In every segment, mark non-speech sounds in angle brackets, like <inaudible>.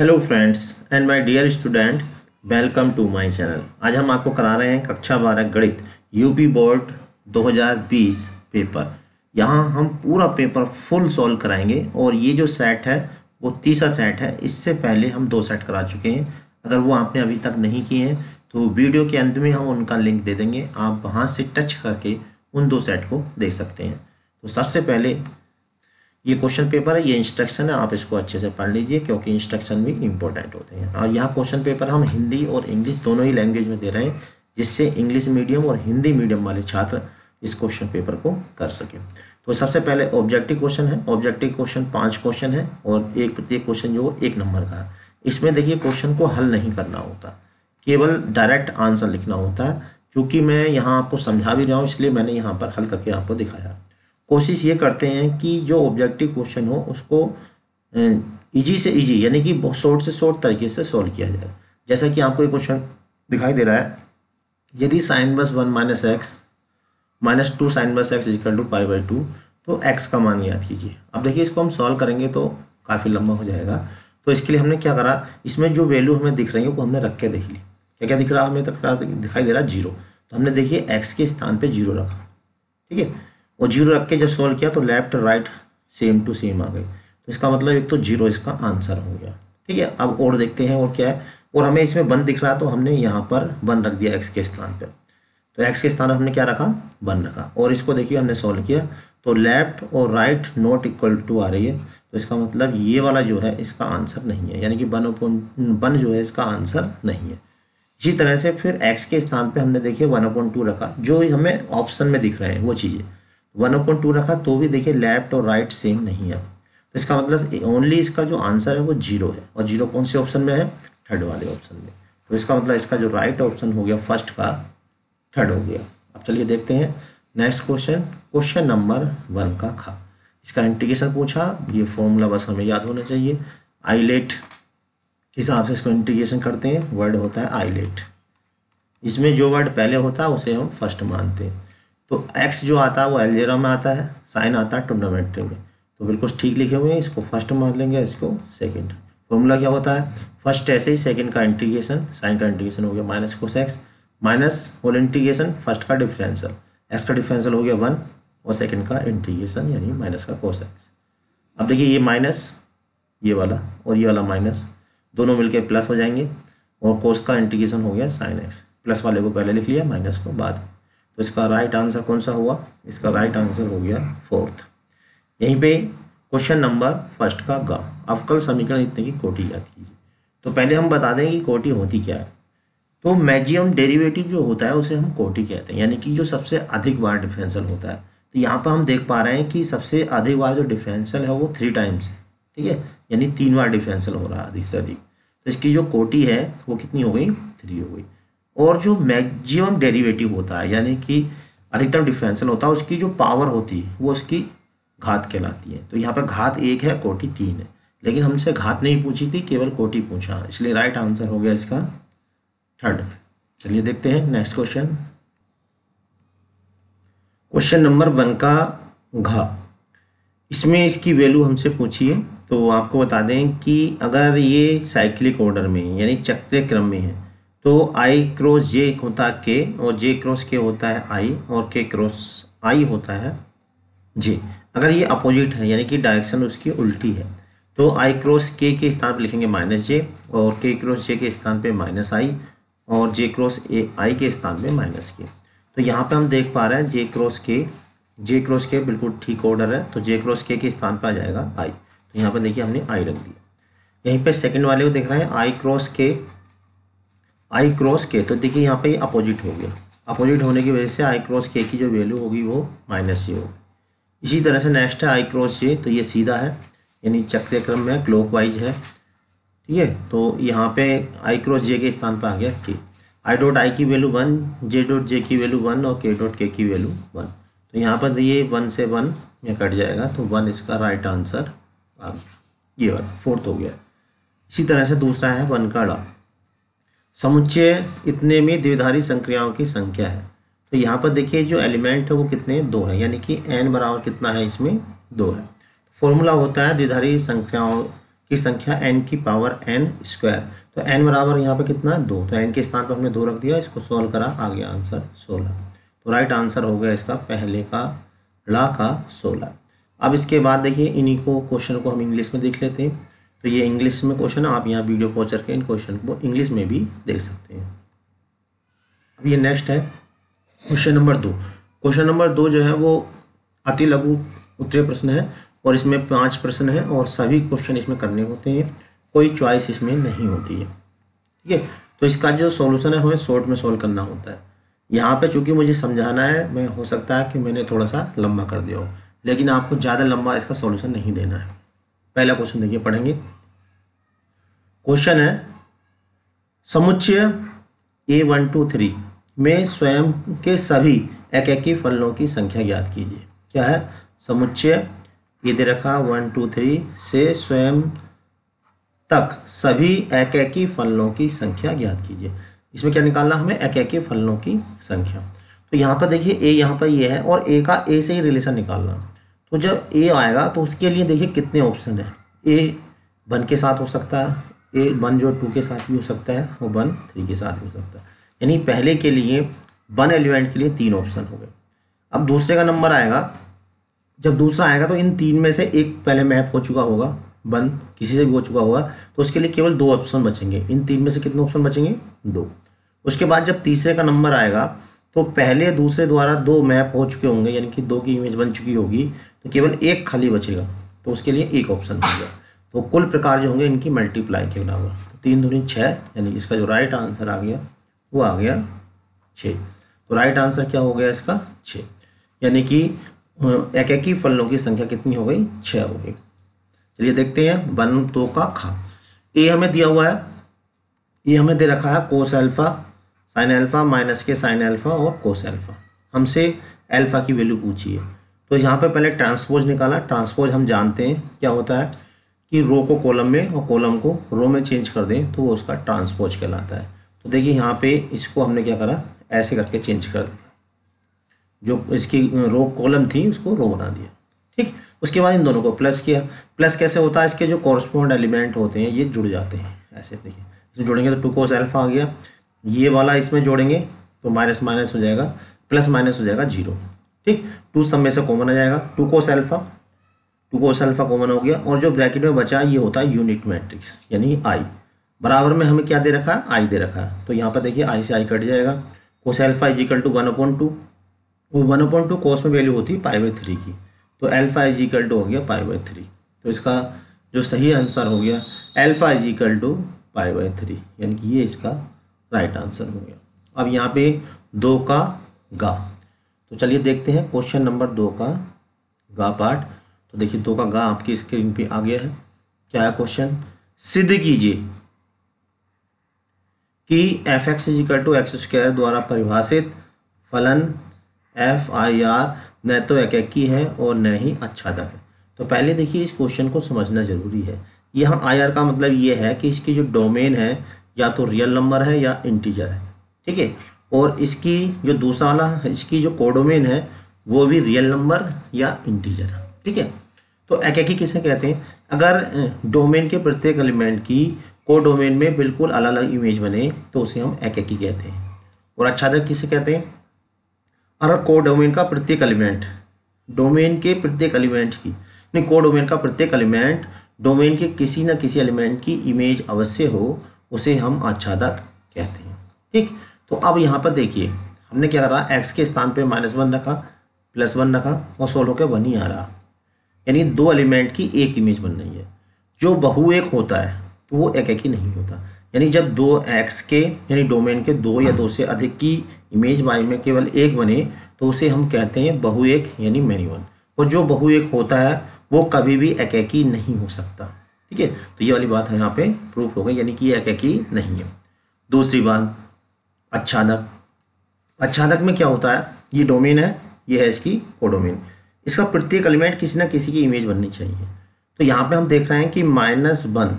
Hello friends and my dear student welcome to my channel आज हम आपको करा रहे हैं कक्षा बारह गणित यूपी बोर्ड 2020 पेपर यहाँ हम पूरा पेपर फुल सॉल्व कराएंगे और ये जो सेट है वो तीसरा सेट है इससे पहले हम दो सेट करा चुके हैं अगर वो आपने अभी तक नहीं किए हैं तो वीडियो के अंत में हम उनका लिंक दे देंगे आप वहाँ से टच करके उन दो सेट को देख सकते हैं तो सबसे पहले ये क्वेश्चन पेपर है ये इंस्ट्रक्शन है आप इसको अच्छे से पढ़ लीजिए क्योंकि इंस्ट्रक्शन भी इंपॉर्टेंट होते हैं और यहाँ क्वेश्चन पेपर हम हिंदी और इंग्लिश दोनों ही लैंग्वेज में दे रहे हैं जिससे इंग्लिश मीडियम और हिंदी मीडियम वाले छात्र इस क्वेश्चन पेपर को कर सकें तो सबसे पहले ऑब्जेक्टिव क्वेश्चन है ऑब्जेक्टिव क्वेश्चन पाँच क्वेश्चन है और एक प्रत्येक क्वेश्चन जो एक नंबर का है इसमें देखिए क्वेश्चन को हल नहीं करना होता केवल डायरेक्ट आंसर लिखना होता है चूँकि मैं यहाँ आपको समझा भी रहा हूँ इसलिए मैंने यहाँ पर हल करके आपको दिखाया कोशिश ये करते हैं कि जो ऑब्जेक्टिव क्वेश्चन हो उसको ईजी से इजी यानी कि शॉर्ट से शॉर्ट तरीके से सॉल्व किया जाए जैसा कि आपको ये क्वेश्चन दिखाई दे रहा है यदि साइन बस one minus x minus two sine बस x is equal to pi by two तो एक्स का मान याद कीजिए अब देखिए इसको हम सॉल्व करेंगे तो काफ़ी लंबा हो जाएगा तो इसके लिए हमने क्या करा इसमें जो वैल्यू हमें दिख रही है वो हमने रख के देख ली क्या क्या दिख रहा है हमें तक तो दिखाई दे रहा है जीरो तो हमने देखिए एक्स के स्थान पर जीरो रखा ठीक है और जीरो रख के जब सॉल्व किया तो left right same to same आ गई तो इसका मतलब एक तो जीरो इसका आंसर हो गया ठीक है अब और देखते हैं और क्या है और हमें इसमें वन दिख रहा तो हमने यहाँ पर वन रख दिया एक्स के स्थान पर तो एक्स के स्थान पर हमने क्या रखा वन रखा और इसको देखिए हमने सोल्व किया तो लेफ्ट और राइट नॉट इक्वल टू आ रही है तो इसका मतलब ये वाला जो है इसका आंसर नहीं है यानी कि वन अपॉइंट वन जो है इसका आंसर नहीं है इसी तरह से फिर एक्स के स्थान पे हमने देखिए वन अपॉइंट टू रखा जो हमें ऑप्शन में दिख रहे हैं वो चीज़ें वन अपॉइंट टू रखा तो भी देखिए लेफ्ट और राइट सेम नहीं है तो इसका मतलब ओनली इसका जो आंसर है वो जीरो है और जीरो कौन से ऑप्शन में है थर्ड वाले ऑप्शन में तो इसका मतलब इसका जो राइट ऑप्शन हो गया फर्स्ट का थर्ड हो गया अब चलिए देखते हैं next question question number one का खा इसका इंटीग्रेशन पूछा ये फॉर्मूला बस हमें याद होना चाहिए आईलेट के हिसाब से इसको इंटीग्रेशन करते हैं वर्ड होता है आईलेट इसमें जो वर्ड पहले होता है उसे हम फर्स्ट मानते हैं तो एक्स जो आता है वो एलजेरा में आता है साइन आता है ट्रिग्नोमेट्री में तो बिल्कुल ठीक लिखे हुए हैं इसको फर्स्ट मान लेंगे इसको सेकेंड फॉर्मूला क्या होता है फर्स्ट ऐसे ही सेकेंड का इंटीग्रेशन साइन का इंटीग्रेशन हो गया minus cos x minus whole integration first का डिफरेंशियल एक्स का डिफरेंशियल हो गया वन और सेकेंड का इंटीग्रेशन यानी माइनस का कोस एक्स अब देखिए ये माइनस ये वाला और ये वाला माइनस दोनों मिलकर प्लस हो जाएंगे और कोस का इंटीग्रेशन हो गया साइन एक्स प्लस वाले को पहले लिख लिया माइनस को बाद में तो इसका राइट आंसर कौन सा हुआ इसका राइट आंसर हो गया फोर्थ यहीं पे क्वेश्चन नंबर फर्स्ट का गा अवकल समीकरण इतने की कोटी याद कीजिए तो पहले हम बता दें कि कोटी होती क्या है तो मैजियम डेरिवेटिव जो होता है उसे हम कोटी कहते हैं यानी कि जो सबसे अधिक बार डिफेंसल होता है तो यहाँ पर हम देख पा रहे हैं कि सबसे अधिक बार जो डिफेंसल है वो थ्री टाइम्स है ठीक है यानी तीन बार डिफेंसल हो रहा है अधिक से अधिक तो इसकी जो कोटी है वो कितनी हो गई थ्री हो गई और जो मैक्सिमम डेरिवेटिव होता है यानी कि अधिकतम डिफरेंशियल होता है उसकी जो पावर होती है वो उसकी घात कहलाती है तो यहाँ पर घात एक है कोटि तीन है लेकिन हमसे घात नहीं पूछी थी केवल कोटि पूछा इसलिए राइट आंसर हो गया इसका थर्ड चलिए देखते हैं next question question number one का घा इसमें इसकी वैल्यू हमसे पूछी है तो आपको बता दें कि अगर ये साइक्लिक ऑर्डर में यानी चक्रीय क्रम में है तो आई क्रॉस जे होता है के और जे क्रॉस के होता है आई और के क्रॉस आई होता है जे अगर ये अपोजिट है यानी कि डायरेक्शन उसकी उल्टी है तो आई क्रॉस के के स्थान पर लिखेंगे माइनस जे और के क्रॉस जे के स्थान पे माइनस आई और जे क्रॉस ए आई के स्थान पे माइनस के तो यहाँ पे हम देख पा रहे हैं जे क्रॉस के जे क्रॉस के बिल्कुल ठीक ऑर्डर है तो जे क्रॉस के के स्थान पर आ जाएगा आई तो यहाँ पर देखिए हमने आई रख दिया यहीं पर सेकेंड वाले को देख रहे हैं आई क्रॉस के आई क्रॉस के तो देखिए यहाँ पे अपोजिट हो गया अपोजिट होने की वजह से आई क्रॉस के की जो वैल्यू होगी वो माइनस ये होगी इसी तरह से नेक्स्ट है आई क्रॉस जे तो ये सीधा है यानी चक्र क्रम में वाइज है ठीक है तो यहाँ पे आई क्रॉस जे के स्थान पर आ गया के आई डॉट आई की value one J dot J की वैल्यू वन और के डॉट के की वैल्यू वन तो यहाँ पर ये वन से वन में कट जाएगा तो वन इसका राइट आंसर आ गया ये वन फोर्थ हो गया इसी तरह से दूसरा है वन का डा समुच्चय इतने में द्विधारी संक्रियाओं की संख्या है तो यहाँ पर देखिए जो एलिमेंट है वो कितने दो है यानी कि एन बराबर कितना है इसमें दो है फॉर्मूला होता है द्विधारी संख्याओं की संख्या एन की पावर एन स्क्वायर तो एन बराबर यहाँ पर कितना है दो तो एन के स्थान पर हमने दो रख दिया इसको सोल्व करा आ गया आंसर सोलह तो राइट आंसर हो गया इसका पहले का ला का सोलह अब इसके बाद देखिए इन्हीं को क्वेश्चन को हम इंग्लिश में देख लेते हैं तो ये इंग्लिश में क्वेश्चन है आप यहाँ वीडियो पहुँच करके इन क्वेश्चन को इंग्लिश में भी देख सकते हैं अब ये नेक्स्ट है क्वेश्चन नंबर दो क्वेश्चन नंबर दो जो है वो अति लघु उत्तरीय प्रश्न है और इसमें पांच प्रश्न है और सभी क्वेश्चन इसमें करने होते हैं कोई चॉइस इसमें नहीं होती है ठीक है तो इसका जो सोल्यूशन है हमें शॉर्ट में सॉल्व करना होता है यहाँ पर चूँकि मुझे समझाना है मैं हो सकता है कि मैंने थोड़ा सा लंबा कर दिया हो लेकिन आपको ज़्यादा लंबा इसका सोल्यूशन नहीं देना है पहला क्वेश्चन देखिए पढ़ेंगे क्वेश्चन है समुच्चय ए वन टू थ्री में स्वयं के सभी एक एक की फलनों की संख्या ज्ञात कीजिए क्या है समुच्चय ये दे रखा वन टू थ्री से स्वयं तक सभी एक एक की फलनों की संख्या ज्ञात कीजिए इसमें क्या निकालना हमें एक एक फलनों की संख्या तो यहाँ पर देखिए ए यहाँ पर ये यह है और ए का ए से ही रिलेशन निकालना तो जब ए आएगा तो उसके लिए देखिए कितने ऑप्शन हैं ए वन के साथ हो सकता है ए वन जो टू के साथ भी हो सकता है वो वन थ्री के साथ भी हो सकता है यानी पहले के लिए वन एलिमेंट के लिए तीन ऑप्शन हो गए अब दूसरे का नंबर आएगा जब दूसरा आएगा तो इन तीन में से एक पहले मैप हो चुका होगा वन किसी से भी हो चुका होगा तो उसके लिए केवल दो ऑप्शन बचेंगे इन तीन में से कितने ऑप्शन बचेंगे दो उसके बाद जब तीसरे का नंबर आएगा तो पहले दूसरे द्वारा दो मैप हो चुके होंगे यानी कि दो की इमेज बन चुकी होगी तो केवल एक खाली बचेगा तो उसके लिए एक ऑप्शन हो गया तो कुल प्रकार जो होंगे इनकी मल्टीप्लाई के बराबर तो तीन दूनी छः यानी इसका जो राइट आंसर आ गया वो आ गया छः तो राइट आंसर क्या हो गया इसका छः यानी कि एक एक ही फलों की संख्या कितनी हो गई छः हो गई चलिए देखते हैं वन तो का खा ए हमें दिया हुआ है ये हमें दे रखा है cos alpha sine alpha minus के साइन एल्फा और कोस एल्फा हमसे एल्फा की वैल्यू पूछी है तो यहाँ पे पहले ट्रांसपोज निकाला ट्रांसपोज हम जानते हैं क्या होता है कि रो को कॉलम में और कॉलम को रो में चेंज कर दें तो वो उसका ट्रांसपोज कहलाता है तो देखिए यहाँ पे इसको हमने क्या करा ऐसे करके चेंज कर दिया जो इसकी रो कॉलम थी उसको रो बना दिया ठीक उसके बाद इन दोनों को प्लस किया प्लस कैसे होता है इसके जो कॉरस्पॉन्ड एलिमेंट होते हैं ये जुड़ जाते हैं ऐसे देखिए इसमें जुड़ेंगे तो टू कोस एल्फा आ गया ये वाला इसमें जोड़ेंगे तो माइनस माइनस हो जाएगा प्लस माइनस हो जाएगा जीरो ठीक टू सब में से कॉमन आ जाएगा टू को सेल्फा टू को सेल्फा कॉमन हो गया और जो ब्रैकेट में बचा ये होता है यूनिट मैट्रिक्स यानी आई बराबर में हमें क्या दे रखा है आई दे रखा है तो यहाँ पर देखिए आई से आई कट जाएगा cos alpha equal to one upon two वो वन अपॉइंट टू कोस में वैल्यू होती है पाई बाई थ्री की तो एल्फा इज इक्वल टू हो गया पाई बाई थ्री तो इसका जो सही आंसर हो गया alpha is equal to pi by three यानी कि ये इसका राइट आंसर हो गया अब यहाँ पे दो का गा तो चलिए देखते हैं क्वेश्चन नंबर दो का गा पार्ट तो देखिए दो का गा आपकी स्क्रीन पे आ गया है क्या है क्वेश्चन सिद्ध कीजिए कि F X is equal to X square द्वारा परिभाषित फलन एफ आई आर न तो एकैकी है और न ही अच्छादक है तो पहले देखिए इस क्वेश्चन को समझना ज़रूरी है यहाँ आई आर का मतलब ये है कि इसकी जो डोमेन है या तो रियल नंबर है या इंटीजर है ठीक है और इसकी जो दूसरा वाला इसकी जो कोडोमेन है वो भी रियल नंबर या इंटीजर ठीक है तो एक ही किसे कहते हैं अगर डोमेन के प्रत्येक एलिमेंट की कोडोमेन में बिल्कुल अलग अलग इमेज बने तो उसे हम एक एक ही कहते हैं और अच्छा अच्छादक किसे कहते हैं अगर कोडोमेन का प्रत्येक एलिमेंट डोमेन के प्रत्येक एलिमेंट की नहीं कोडोमेन का प्रत्येक एलिमेंट डोमेन के किसी न किसी एलिमेंट की इमेज अवश्य हो उसे हम आच्छादक कहते हैं ठीक तो अब यहाँ पर देखिए हमने क्या करा एक्स के स्थान पे माइनस वन रखा प्लस वन रखा और सोलह के वन ही आ रहा यानी दो एलिमेंट की एक इमेज बन रही है जो बहु एक होता है तो वो एक एक ही नहीं होता यानी जब दो एक्स के यानी डोमेन के दो या दो से अधिक की इमेज वाई में केवल एक बने तो उसे हम कहते हैं बहु एक यानी मैनी वन और जो बहु एक होता है वो कभी भी एक एक ही नहीं हो सकता ठीक है तो ये वाली बात है यहाँ पे प्रूफ हो गई यानी कि एक एक ही नहीं है दूसरी बात अच्छादक अच्छादक में क्या होता है ये डोमेन है ये है इसकी कोडोमेन इसका प्रत्येक एलिमेंट किसी ना किसी की इमेज बननी चाहिए तो यहाँ पे हम देख रहे हैं कि माइनस वन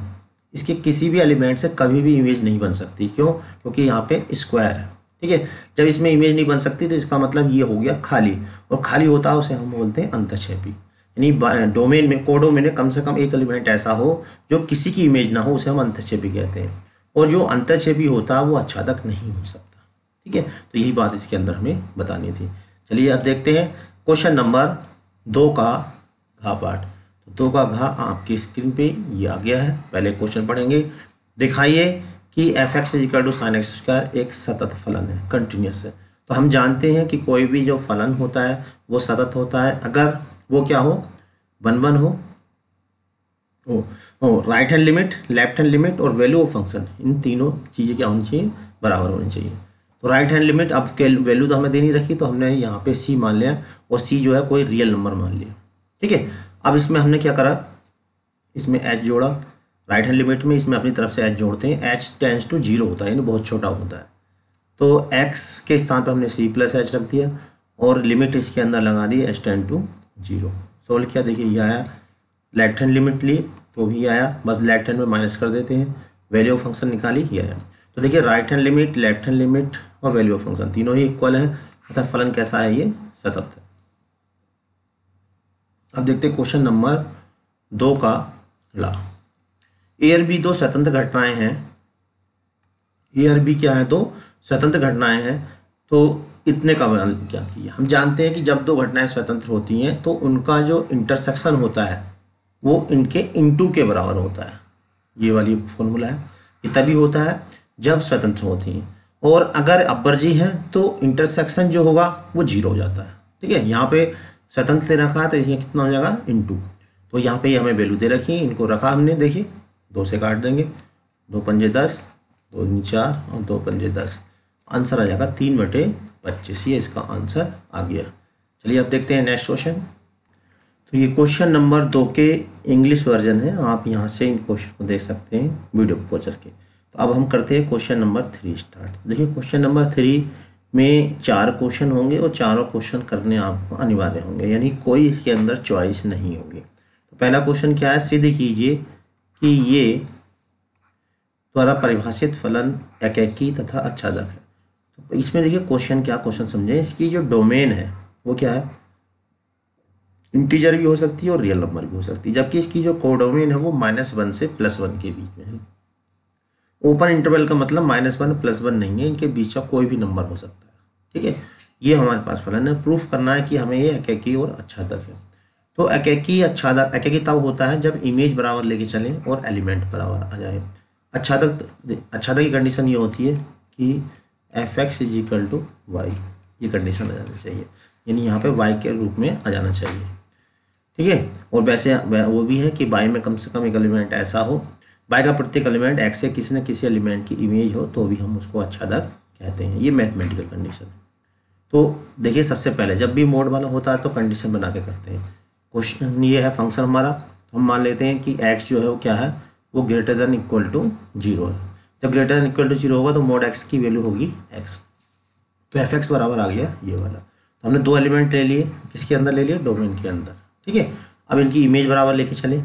इसके किसी भी एलिमेंट से कभी भी इमेज नहीं बन सकती क्यों क्योंकि यहाँ पे स्क्वायर है ठीक है जब इसमें इमेज नहीं बन सकती तो इसका मतलब ये हो गया खाली और खाली होता है उसे हम बोलते हैं अंतक्षेपी यानी डोमेन में कोडोमेन में कम से कम एक एलिमेंट ऐसा हो जो किसी की इमेज ना हो उसे हम अंतक्षेपी कहते हैं और जो अंतर्क्षेपी होता है वो तक नहीं हो सकता ठीक है तो यही बात इसके अंदर हमें बतानी थी चलिए अब देखते हैं क्वेश्चन नंबर दो का घा पाठ तो दो का घा आपकी स्क्रीन पे ये आ गया है पहले क्वेश्चन पढ़ेंगे दिखाइए कि F X is equal to sine X square एक सतत फलन है कंटिन्यूस है तो हम जानते हैं कि कोई भी जो फलन होता है वो सतत होता है अगर वो क्या हो वन वन हो, हो right hand limit left hand limit और वैल्यू ऑफ फंक्शन इन तीनों चीज़ें क्या होनी चाहिए बराबर होनी चाहिए तो राइट हैंड लिमिट अब वैल्यू तो हमें देनी रखी तो हमने यहाँ पे सी मान लिया और सी जो है कोई रियल नंबर मान लिया ठीक है अब इसमें हमने क्या करा इसमें एच जोड़ा राइट हैंड लिमिट में इसमें अपनी तरफ से एच जोड़ते हैं एच टेंस टू जीरो होता है यानी बहुत छोटा होता है तो एक्स के स्थान पर हमने सी प्लस एच रख दिया और लिमिट इसके अंदर लगा दी H tends to zero solve किया देखिए यह आया लेफ्ट हैंड लिमिट लिए तो भी आया बस लेफ्ट हैंड में माइनस कर देते हैं वैल्यू ऑफ फंक्शन निकाली ही आया तो देखिए right hand limit left hand limit और वैल्यू ऑफ फंक्शन तीनों ही इक्वल है तथा फलन कैसा है ये सतत है अब देखते हैं क्वेश्चन नंबर दो का ला ए आर बी दो स्वतंत्र घटनाएं हैं ए आर बी क्या है दो स्वतंत्र घटनाएं हैं तो इतने का क्या किया हम जानते हैं कि जब दो घटनाएं स्वतंत्र होती हैं तो उनका जो इंटरसेक्शन होता है वो इनके इन के बराबर होता है ये वाली फॉर्मूला है ये तभी होता है जब स्वतंत्र होती हैं और अगर अपर जी है तो इंटरसेक्शन जो होगा वो जीरो हो जाता है ठीक है यहाँ पे स्वतंत्र ले रखा तो इसमें कितना हो जाएगा इंटू तो यहाँ पे हमें वैल्यू दे रखी इनको रखा हमने देखिए दो से काट देंगे दो पंजे दस दो चार और दो पंजे दस आंसर आ जाएगा तीन बटे पच्चीस ये इसका आंसर आ गया चलिए अब देखते हैं नेक्स्ट क्वेश्चन तो ये क्वेश्चन नंबर दो के इंग्लिश वर्जन है आप यहाँ से इन क्वेश्चन को देख सकते हैं वीडियो को के तो अब हम करते हैं क्वेश्चन नंबर थ्री स्टार्ट तो देखिए क्वेश्चन नंबर थ्री में चार क्वेश्चन होंगे और चारों क्वेश्चन करने आपको अनिवार्य होंगे यानी कोई इसके अंदर च्वाइस नहीं होगी तो पहला क्वेश्चन क्या है सिद्ध कीजिए कि ये द्वारा परिभाषित फलन एकैकी तथा अचालक है तो इसमें देखिए क्वेश्चन क्या क्वेश्चन समझें इसकी जो डोमेन है वो क्या है इंटीजर भी हो सकती है और रियल नंबर भी हो सकती है जबकि इसकी जो कोडोमिन है वो माइनस वन से प्लस वन के बीच में है ओपन इंटरवल का मतलब माइनस वन प्लस वन नहीं है इनके बीच का कोई भी नंबर हो सकता है ठीक है ये हमारे पास फलन है प्रूफ करना है कि हमें ये अकेकी और अच्छा तक है तो अकेकी अच्छादक अकेकी तब होता है जब इमेज बराबर लेके चलें और एलिमेंट बराबर आ जाए अच्छा अच्छा तक की कंडीशन ये होती है कि F X is equal to Y ये कंडीशन आ जाना चाहिए यानी यहाँ पे वाई के रूप में आ जाना चाहिए ठीक है और वैसे वो भी है कि बाई में कम से कम एक एलिमेंट ऐसा हो बाई का प्रत्येक एलिमेंट एक्स या किसी न किसी एलिमेंट की इमेज हो तो भी हम उसको अच्छा दर कहते हैं ये मैथमेटिकल कंडीशन तो देखिए सबसे पहले जब भी मोड वाला होता है तो कंडीशन बना के करते हैं क्वेश्चन ये है फंक्शन हमारा तो हम मान लेते हैं कि एक्स जो है वो क्या है वो greater than equal to zero है जब greater than equal to zero होगा तो मोड एक्स की वैल्यू होगी एक्स तो एफ एक्स बराबर आ गया ये वाला तो हमने दो एलिमेंट ले लिए किसके अंदर ले लिए डोमेन के अंदर ठीक है अब इनकी इमेज बराबर लेके चले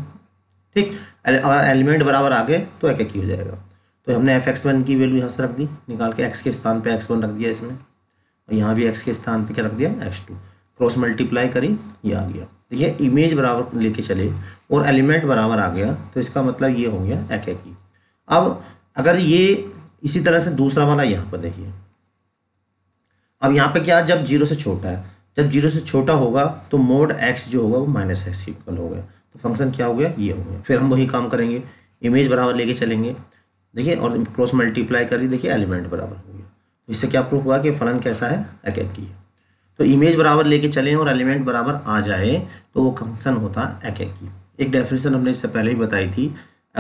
ठीक अगर एलिमेंट बराबर आ गए तो एक एक ही हो जाएगा तो हमने एफ एक्स वन की वैल्यू यहाँ से रख दी निकाल के एक्स के स्थान पे एक्स वन रख दिया इसमें और यहाँ भी एक्स के स्थान पे क्या रख दिया एक्स टू क्रॉस मल्टीप्लाई करी ये आ गया देखिए इमेज बराबर लेके चले और एलिमेंट बराबर आ गया तो इसका मतलब ये हो गया एक एक ही अब अगर ये इसी तरह से दूसरा वाला यहाँ पर देखिए अब यहाँ पर क्या जब जीरो से छोटा है जब जीरो से छोटा होगा तो मोड एक्स जो होगा वो माइनस एक्स इक्वल हो गया तो फंक्शन क्या हो गया ये हो गया फिर हम वही काम करेंगे इमेज बराबर लेके चलेंगे देखिए और क्रॉस मल्टीप्लाई करिए देखिए एलिमेंट बराबर हो गया तो इससे क्या प्रूफ हुआ कि फलन कैसा है एक एक की तो इमेज बराबर लेके चलें और एलिमेंट बराबर आ जाए तो वो फंक्शन होता एक एक की एक डेफिनेशन हमने इससे पहले ही बताई थी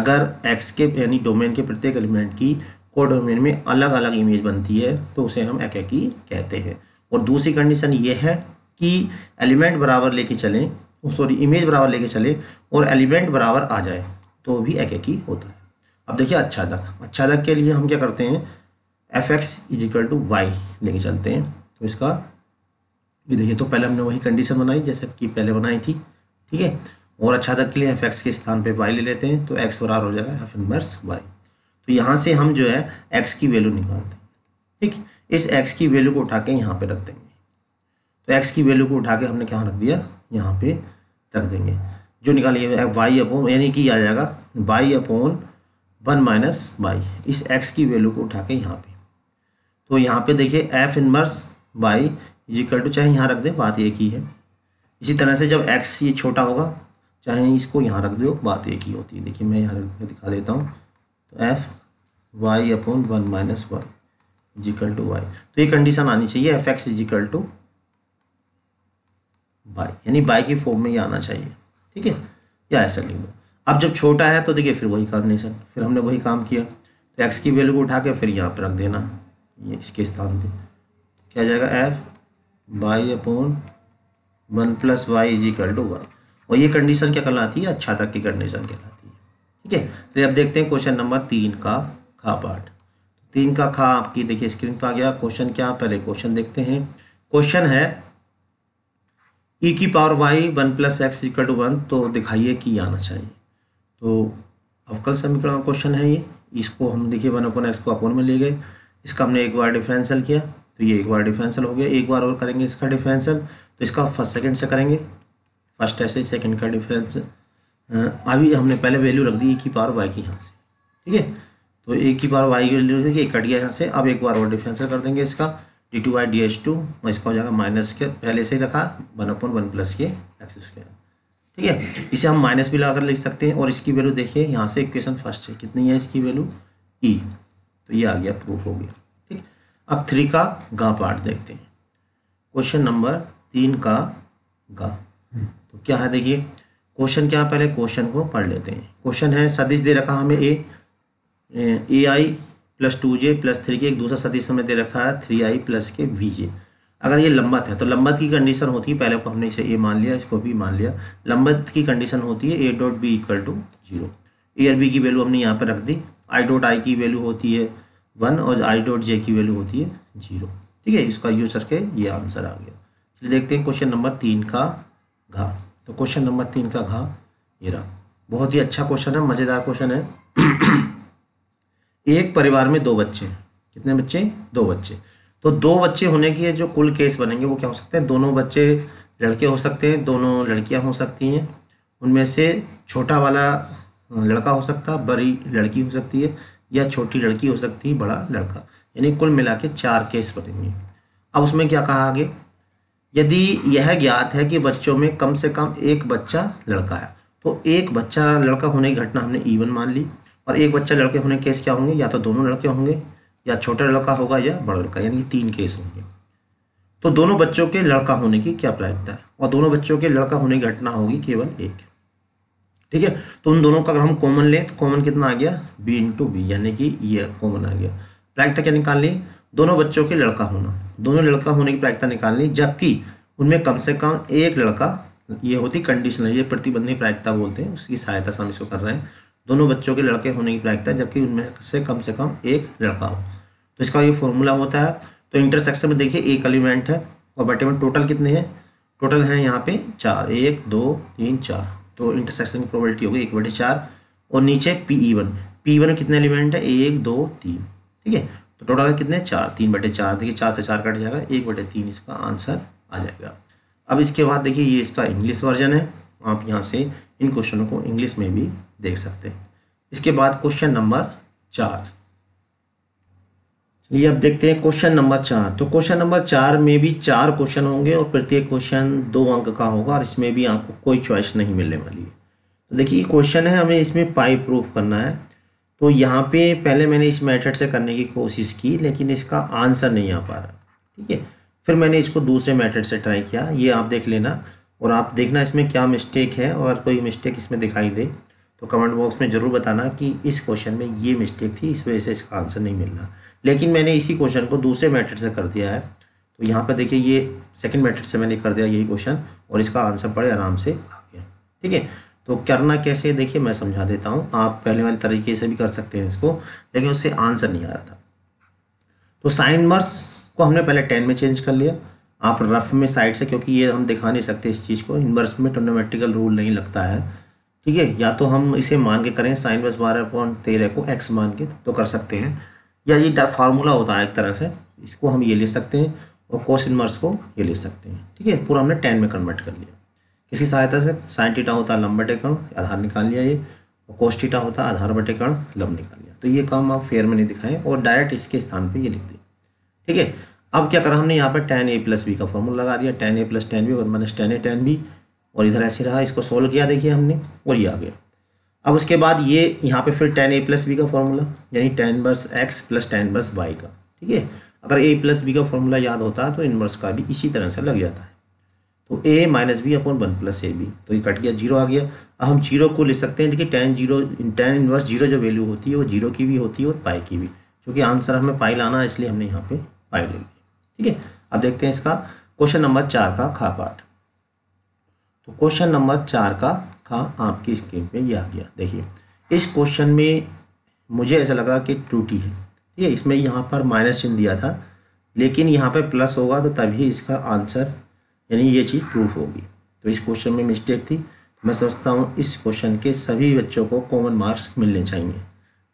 अगर एक्स के यानी डोमेन के प्रत्येक एलिमेंट की कोडोमेन में अलग अलग इमेज बनती है तो उसे हम एक की कहते हैं और दूसरी कंडीशन ये है कि एलिमेंट बराबर लेके चलें सॉरी इमेज बराबर लेके चलें और एलिमेंट बराबर आ जाए तो भी एक एक ही होता है अब देखिए अच्छा अच्छा अच्छादक के लिए हम क्या करते हैं F X is equal to Y लेके चलते हैं तो इसका ये देखिए तो पहले हमने वही कंडीशन बनाई जैसे कि पहले बनाई थी ठीक है और अच्छा अच्छादक के लिए एफ एक्स के स्थान पर वाई ले लेते हैं तो एक्स बराबर हो जाएगा एफ इनवर्स वाई तो यहाँ से हम जो है एक्स की वैल्यू निकालते हैं ठीक है इस एक्स की वैल्यू को उठा के यहाँ पे रख देंगे तो एक्स की वैल्यू को उठा के हमने क्या रख दिया यहाँ पे रख देंगे जो निकालिए वाई अपोन यानी कि आ जाएगा Y upon one minus Y इस एक्स की वैल्यू को उठा के यहाँ पे तो यहाँ पे देखिए F inverse Y is equal to चाहे यहाँ रख दें बात एक ही है इसी तरह से जब एक्स ये छोटा होगा चाहे इसको यहाँ रख दो बात एक ही होती है देखिए मैं यहाँ दिखा देता हूँ तो F Y upon one minus Y is equal to Y तो ये कंडीशन आनी चाहिए F X is equal to Y यानी बाई की फॉर्म में ये आना चाहिए ठीक है या ऐसा लिख दो अब जब छोटा है तो देखिए फिर वही कॉम्बिनेशन फिर हमने वही काम किया तो एक्स की वैल्यू को उठा के फिर यहाँ पर रख देना ये इसके स्थान पर क्या जाएगा F Y upon one plus Y is equal to Y और ये कंडीशन क्या कहलाती है अच्छा तक की कंडीशन कहलाती है ठीक है फिर तो अब देखते हैं क्वेश्चन नंबर तीन का खा पाठ तीन का खा आपकी देखिए स्क्रीन पर आ गया क्वेश्चन क्या पहले क्वेश्चन देखते हैं क्वेश्चन है ई e की power Y one plus X equal to one तो दिखाइए कि आना चाहिए तो अवकल समीकरण क्वेश्चन है ये इसको हम देखिए वन अपन एक्स को अपन में ले गए इसका हमने एक बार डिफरेंशियल किया तो ये एक बार डिफरेंशियल हो गया एक बार और करेंगे इसका डिफरेंशियल तो इसका फर्स्ट सेकंड से करेंगे फर्स्ट ऐसे सेकंड का डिफरेंस अभी हमने पहले वैल्यू रख दी e की पावर वाई की यहाँ से ठीक है तो एक ही बार वाई की वैल्यू एक कट गया यहाँ से अब एक बार और डिफ्रेंसर कर देंगे इसका D two Y D H two इसका हो जाएगा माइनस के पहले से ही रखा वन अपॉन वन प्लस के एक्स स्क्वायर ठीक है इसे हम माइनस भी लगाकर लिख सकते हैं और इसकी वैल्यू देखिए यहाँ से इक्वेशन फर्स्ट है कितनी है इसकी वैल्यू ई e। तो ये आ गया प्रूफ हो गया ठीक अब थ्री का गा पार्ट देखते हैं क्वेश्चन नंबर तीन का गा तो क्या है देखिए क्वेश्चन क्या है पहले क्वेश्चन को पढ़ लेते हैं क्वेश्चन है सदिश दे रखा हमें A A I plus two J plus three K एक दूसरा सदिश हमने दे रखा है three I plus K V J अगर ये लंबत है तो लंबत की कंडीशन होती है पहले को हमने इसे ए मान लिया इसको बी मान लिया लंबत की कंडीशन होती है A dot B equal to zero A और बी की वैल्यू हमने यहाँ पर रख दी आई डॉट आई की वैल्यू होती है वन और आई डॉट जे की वैल्यू होती है जीरो ठीक है इसका यूज करके ये आंसर आ गया चलिए देखते हैं क्वेश्चन नंबर तीन का घा तो क्वेश्चन नंबर तीन का घा ये रहा बहुत ही अच्छा क्वेश्चन है मज़ेदार क्वेश्चन है एक परिवार में दो बच्चे कितने बच्चे दो बच्चे तो दो बच्चे होने के जो कुल केस बनेंगे वो क्या हो सकते हैं दोनों बच्चे लड़के हो सकते हैं दोनों लड़कियां हो सकती हैं उनमें से छोटा वाला लड़का हो सकता है बड़ी लड़की हो सकती है या छोटी लड़की हो सकती है बड़ा लड़का यानी कुल मिला के चार केस बनेंगे अब उसमें क्या कहा आगे यदि यह ज्ञात है कि बच्चों में कम से कम एक बच्चा लड़का है तो एक बच्चा लड़का होने की घटना हमने ईवन मान ली और एक बच्चा लड़के होने केस क्या होंगे या तो दोनों लड़के होंगे या छोटा लड़का होगा या बड़ा लड़का यानी कि तीन केस होंगे तो दोनों बच्चों के लड़का होने की क्या प्रायिकता है और दोनों बच्चों के लड़का होने की घटना होगी केवल एक ठीक है तो उन दोनों का अगर हम कॉमन लें तो कॉमन कितना आ गया बी इंटू बी यानी कि ये कॉमन आ गया प्रायिकता क्या निकाल ली दोनों बच्चों के लड़का होना दोनों लड़का होने की प्रायिकता निकाल ली जबकि उनमें कम से कम एक लड़का ये होती कंडीशनल ये प्रतिबंधी प्रायिकता बोलते हैं उसकी सहायता से हम इसको कर रहे हैं दोनों बच्चों के लड़के होने की प्रायिकता जबकि उनमें से कम से कम एक लड़का हो तो इसका ये फॉर्मूला होता है तो इंटरसेक्शन में देखिए एक एलिमेंट है और बटे में टोटल कितने हैं टोटल हैं यहाँ पे चार एक दो तीन चार तो इंटरसेक्शन की प्रोबेबिलिटी होगी एक बटे चार और नीचे P E one P one कितने एलिमेंट है एक दो तीन ठीक है तो टोटल है कितने चार तीन बटे चार देखिए चार से चार कट जाएगा एक बटे तीन इसका आंसर आ जाएगा अब इसके बाद देखिए ये इसका इंग्लिश वर्जन है आप यहाँ से इन क्वेश्चनों को इंग्लिश में भी देख सकते हैं इसके बाद क्वेश्चन नंबर चार चलिए अब देखते हैं क्वेश्चन नंबर चार तो क्वेश्चन नंबर चार में भी चार क्वेश्चन होंगे और प्रत्येक क्वेश्चन दो अंक का होगा और इसमें भी आपको कोई चॉइस नहीं मिलने वाली है तो देखिए क्वेश्चन है हमें इसमें पाई प्रूफ करना है तो यहाँ पे पहले मैंने इस मेथड से करने की कोशिश की लेकिन इसका आंसर नहीं आ पा रहा ठीक है फिर मैंने इसको दूसरे मेथड से ट्राई किया ये आप देख लेना और आप देखना इसमें क्या मिस्टेक है और कोई मिस्टेक इसमें दिखाई दे तो कमेंट बॉक्स में ज़रूर बताना कि इस क्वेश्चन में ये मिस्टेक थी इस वजह से इसका आंसर नहीं मिल रहा लेकिन मैंने इसी क्वेश्चन को दूसरे मैथड से कर दिया है तो यहाँ पर देखिए ये सेकंड मैथड से मैंने कर दिया यही क्वेश्चन और इसका आंसर बड़े आराम से आ गया ठीक है तो करना कैसे देखिए मैं समझा देता हूँ आप पहले वाले तरीके से भी कर सकते हैं इसको लेकिन उससे आंसर नहीं आ रहा था तो साइन मर्स को हमने पहले टेन में चेंज कर लिया आप रफ में साइड से क्योंकि ये हम दिखा नहीं सकते इस चीज़ को इनवर्स में टोनोमेट्रिकल रूल नहीं लगता है ठीक है या तो हम इसे मान के करें साइन बस बारह पॉइंट तेरह को एक्स मान के तो कर सकते हैं या ये फार्मूला होता है एक तरह से इसको हम ये ले सकते हैं और कोस इनवर्स को ये ले सकते हैं ठीक है पूरा हमने टेन में कन्वर्ट कर लिया किसी सहायता से साइन टीटा होता है बटे कर्ण आधार निकाल लिया ये और कोस टीटा होता है आधार बटे कर्ण लंब निकाल लिया तो ये काम आप फेयर में नहीं दिखाएं और डायरेक्ट इसके स्थान पर ये लिख दें ठीक है अब क्या करा हमने यहाँ पर टेन ए प्लस बी का फॉर्मूला लगा दिया tan A plus tan B और minus tan A tan B और इधर ऐसे रहा इसको सोल्व किया देखिए हमने और ये आ गया अब उसके बाद ये यहाँ पे फिर टेन ए प्लस बी का फॉर्मूला यानी tan inverse X plus tan inverse Y का ठीक है अगर ए प्लस बी का फॉर्मूला याद होता है तो इनवर्स का भी इसी तरह से लग जाता है तो A minus B upon one plus A B तो ये कट गया जीरो आ गया अब हम जीरो को ले सकते हैं देखिए tan zero tan inverse zero जो वैल्यू होती है वो जीरो की भी होती है और पाई की भी क्योंकि आंसर हमें पाई लाना है इसलिए हमने यहाँ पे पाई ले दी ठीक है अब देखते हैं इसका क्वेश्चन नंबर चार का खा पाठ तो क्वेश्चन नंबर चार का का आपकी स्क्रीन पे ये आ गया देखिए इस क्वेश्चन में मुझे ऐसा लगा कि त्रुटि है ठीक है इसमें यहाँ पर माइनस चिन्ह दिया था लेकिन यहाँ पे प्लस होगा तो तभी इसका आंसर यानी ये चीज़ प्रूफ होगी तो इस क्वेश्चन में मिस्टेक थी मैं समझता हूँ इस क्वेश्चन के सभी बच्चों को कॉमन मार्क्स मिलने चाहिए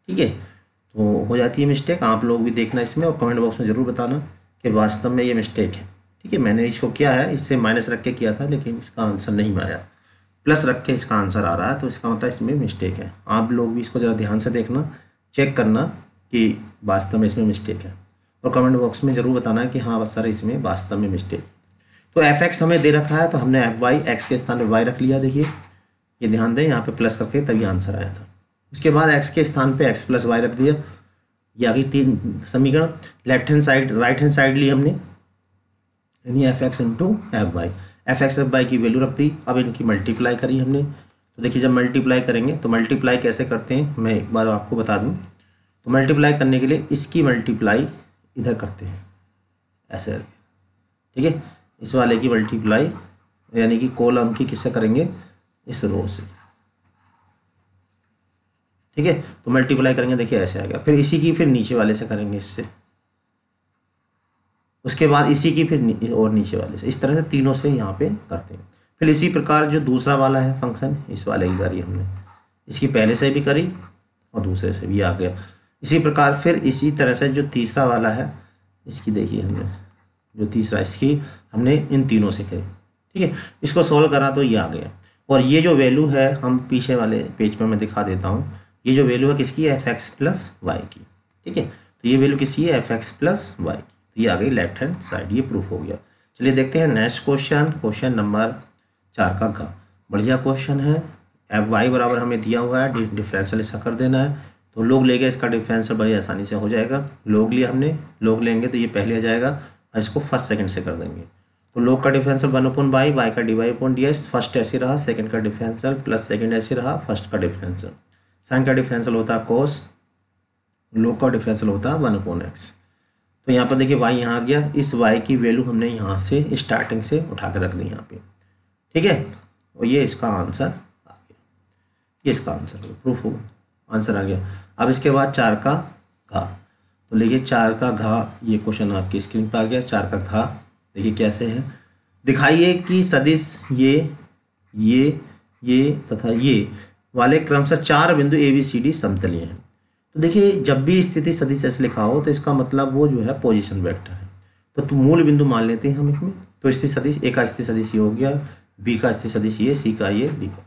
ठीक है तो हो जाती है मिस्टेक आप लोग भी देखना इसमें और कमेंट बॉक्स में ज़रूर बताना कि वास्तव में ये मिस्टेक है ठीक है मैंने इसको किया है इससे माइनस रख के किया था लेकिन इसका आंसर नहीं आया प्लस रख के इसका आंसर आ रहा है तो इसका होता मतलब है इसमें मिस्टेक है आप लोग भी इसको ज़रा ध्यान से देखना चेक करना कि वास्तव में इसमें मिस्टेक है और कमेंट बॉक्स में ज़रूर बताना कि हाँ सर इसमें वास्तव में मिस्टेक तो एफ एक्स हमें दे रखा है तो हमने एफ वाई एक्स के स्थान पर वाई रख लिया देखिए ये ध्यान दें यहाँ पर प्लस रखे तभी आंसर आया था उसके बाद एक्स के स्थान पर एक्स प्लस वाई रख दिया ये तीन समीकरण left hand side right hand side ली हमने यानी F X into F Y F X F Y की वैल्यू रख दी अब इनकी मल्टीप्लाई करी हमने तो देखिए जब मल्टीप्लाई करेंगे तो मल्टीप्लाई कैसे करते हैं मैं एक बार आपको बता दूं तो मल्टीप्लाई करने के लिए इसकी मल्टीप्लाई इधर करते हैं ऐसे करके ठीक है इस वाले की मल्टीप्लाई यानी कि कॉलम की किससे करेंगे इस रो से ठीक है तो मल्टीप्लाई करेंगे देखिए ऐसे आ गया फिर इसी की फिर नीचे वाले से करेंगे इससे उसके बाद इसी की फिर और नीचे वाले से इस तरह से तीनों से यहाँ पे करते हैं फिर इसी प्रकार जो दूसरा वाला है फंक्शन इस वाले की करी हमने इसकी पहले से भी करी और दूसरे से भी आ गया इसी प्रकार फिर इसी तरह से जो तीसरा वाला है इसकी देखिए हमने जो तीसरा इसकी हमने इन तीनों से करी ठीक है इसको सॉल्व करा तो ये आ गया और ये जो वैल्यू है हम पीछे वाले पेज पर मैं दिखा देता हूँ ये जो वैल्यू है किसकी एफ एक्स प्लस वाई की ठीक है तो ये वैल्यू किसकी है एफ एक्स प्लस वाई तो ये आ गई लेफ्ट हैंड साइड ये प्रूफ हो गया चलिए देखते हैं नेक्स्ट क्वेश्चन क्वेश्चन नंबर चार का का बढ़िया क्वेश्चन है एफ वाई बराबर हमें दिया हुआ है डिफरेंशियल इसका कर देना है तो लोग लेगा इसका डिफरेंशियल बड़ी आसानी से हो जाएगा लोग लिया हमने लोग लेंगे तो ये पहले आ जाएगा और इसको फर्स्ट सेकंड से कर देंगे तो लोग का differential one upon Y Y का डिवाई वाई डी फर्स्ट ऐसे रहा सेकंड का डिफरेंशियल प्लस सेकंड ऐसे रहा फर्स्ट का डिफरेंशियल साइन का डिफरेंशियल होता है कोस लोग का डिफरेंशियल होता है वन अपॉन एक्स तो यहाँ पर देखिए वाई यहाँ आ गया इस वाई की वैल्यू हमने यहाँ से स्टार्टिंग से उठा कर रख दी यहाँ पे ठीक है और ये इसका आंसर आ गया ये इसका आंसर प्रूफ होगा आंसर आ गया अब इसके बाद चार का घा तो देखिए चार का घा ये क्वेश्चन आपकी स्क्रीन पर आ गया चार का घा देखिए कैसे है दिखाइए कि सदिश ये ये ये तथा ये वाले क्रम से चार बिंदु ए बी सी डी समतलीय हैं तो देखिए जब भी स्थिति सदिश ऐसे लिखा हो तो इसका मतलब वो जो है पोजिशन वैक्टर है तो, तो मूल बिंदु मान लेते हैं हम इसमें तो स्थिति सदिश ए का स्थिति सदिश ये हो गया बी का स्थिति सदिश ये सी का ये डी का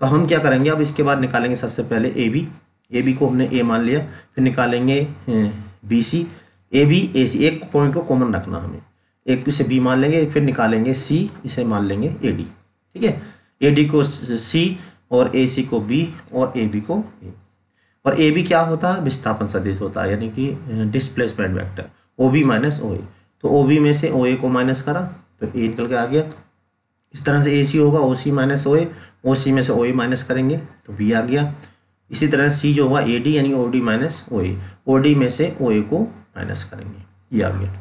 तो हम क्या करेंगे अब इसके बाद निकालेंगे सबसे पहले ए बी ए बी को हमने ए मान लिया फिर निकालेंगे बी सी ए बी ए सी एक पॉइंट को कॉमन रखना हमें एक इसे बी मान लेंगे फिर निकालेंगे सी इसे मान लेंगे ए डी ठीक है ए डी को सी और ए सी को बी और ए बी को ए और ए भी क्या होता है विस्थापन सदिश होता है यानी कि displacement vector O B minus O A तो ओ बी में से ओ ए को माइनस करा तो ए निकल के आ गया इस तरह से ए सी होगा ओ सी माइनस ओ ए ओ सी में से ओ ए माइनस करेंगे तो बी आ गया इसी तरह सी जो होगा ए डी यानी O D minus O A O D में से ओ ए को माइनस करेंगे ये आ गया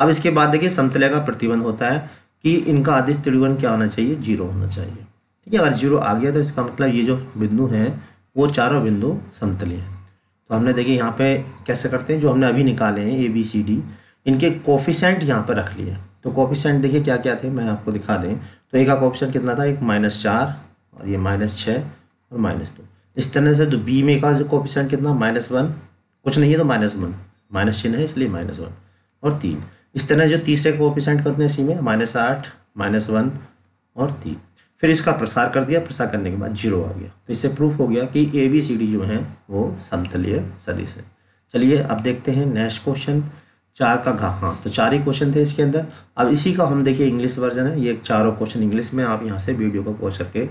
अब इसके बाद देखिए समतल का प्रतिबंध होता है कि इनका आदिश त्रिभुवन क्या होना चाहिए जीरो होना चाहिए ठीक है अगर जीरो आ गया तो इसका मतलब ये जो बिंदु है वो चारों बिंदु समतलीय हैं तो हमने देखिए यहाँ पे कैसे करते हैं जो हमने अभी निकाले हैं ए बी सी डी इनके कोफिशेंट यहाँ पर रख लिए तो कोफिशेंट देखिए क्या क्या थे मैं आपको दिखा दें तो एक का कोफिशेंट कितना था एक माइनस चार और ये माइनस छः और माइनस दो इस तरह से तो बी में का जो कोफिशेंट कितना माइनस वन कुछ नहीं है तो माइनस वन माइनस चिन्ह है इसलिए माइनस वन और तीन इस तरह जो तीसरे कोफिशेंट करते हैं सी में माइनस आठ माइनस वन और तीन फिर इसका प्रसार कर दिया प्रसार करने के बाद जीरो आ गया तो इससे प्रूफ हो गया कि ए बी सी डी जो है वो समतलीय सदिश है चलिए अब देखते हैं नेक्स्ट क्वेश्चन चार का घा हाँ तो चार ही क्वेश्चन थे इसके अंदर अब इसी का हम देखिए इंग्लिश वर्जन है ये चारों क्वेश्चन इंग्लिश में आप यहाँ से वीडियो को पहुँच करके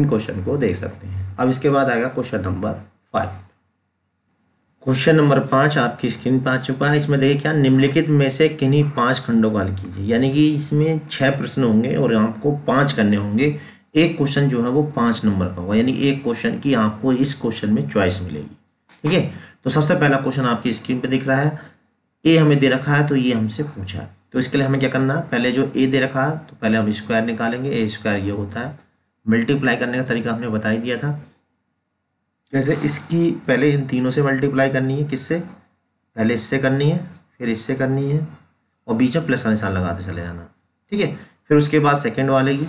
इन क्वेश्चन को देख सकते हैं अब इसके बाद आएगा question number five question number पाँच आपकी स्क्रीन पर आ चुका है इसमें देखिए क्या निम्नलिखित में से किन्हीं पांच खंडों का हल कीजिए यानी कि इसमें छह प्रश्न होंगे और आपको पांच करने होंगे एक क्वेश्चन जो है वो पांच नंबर का होगा यानी एक क्वेश्चन की आपको इस क्वेश्चन में चॉइस मिलेगी ठीक है तो सबसे पहला क्वेश्चन आपकी स्क्रीन पर दिख रहा है ए हमें दे रखा है तो ये हमसे पूछा है तो इसके लिए हमें क्या करना है पहले जो ए दे रखा है तो पहले हम स्क्वायर निकालेंगे ए स्क्वायर ये होता है मल्टीप्लाई करने का तरीका हमने बता ही दिया था जैसे इसकी पहले इन तीनों से मल्टीप्लाई करनी है किससे पहले इससे करनी है फिर इससे करनी है और बीच में प्लस का निशान लगाते चले जाना ठीक है फिर उसके बाद सेकेंड वाले की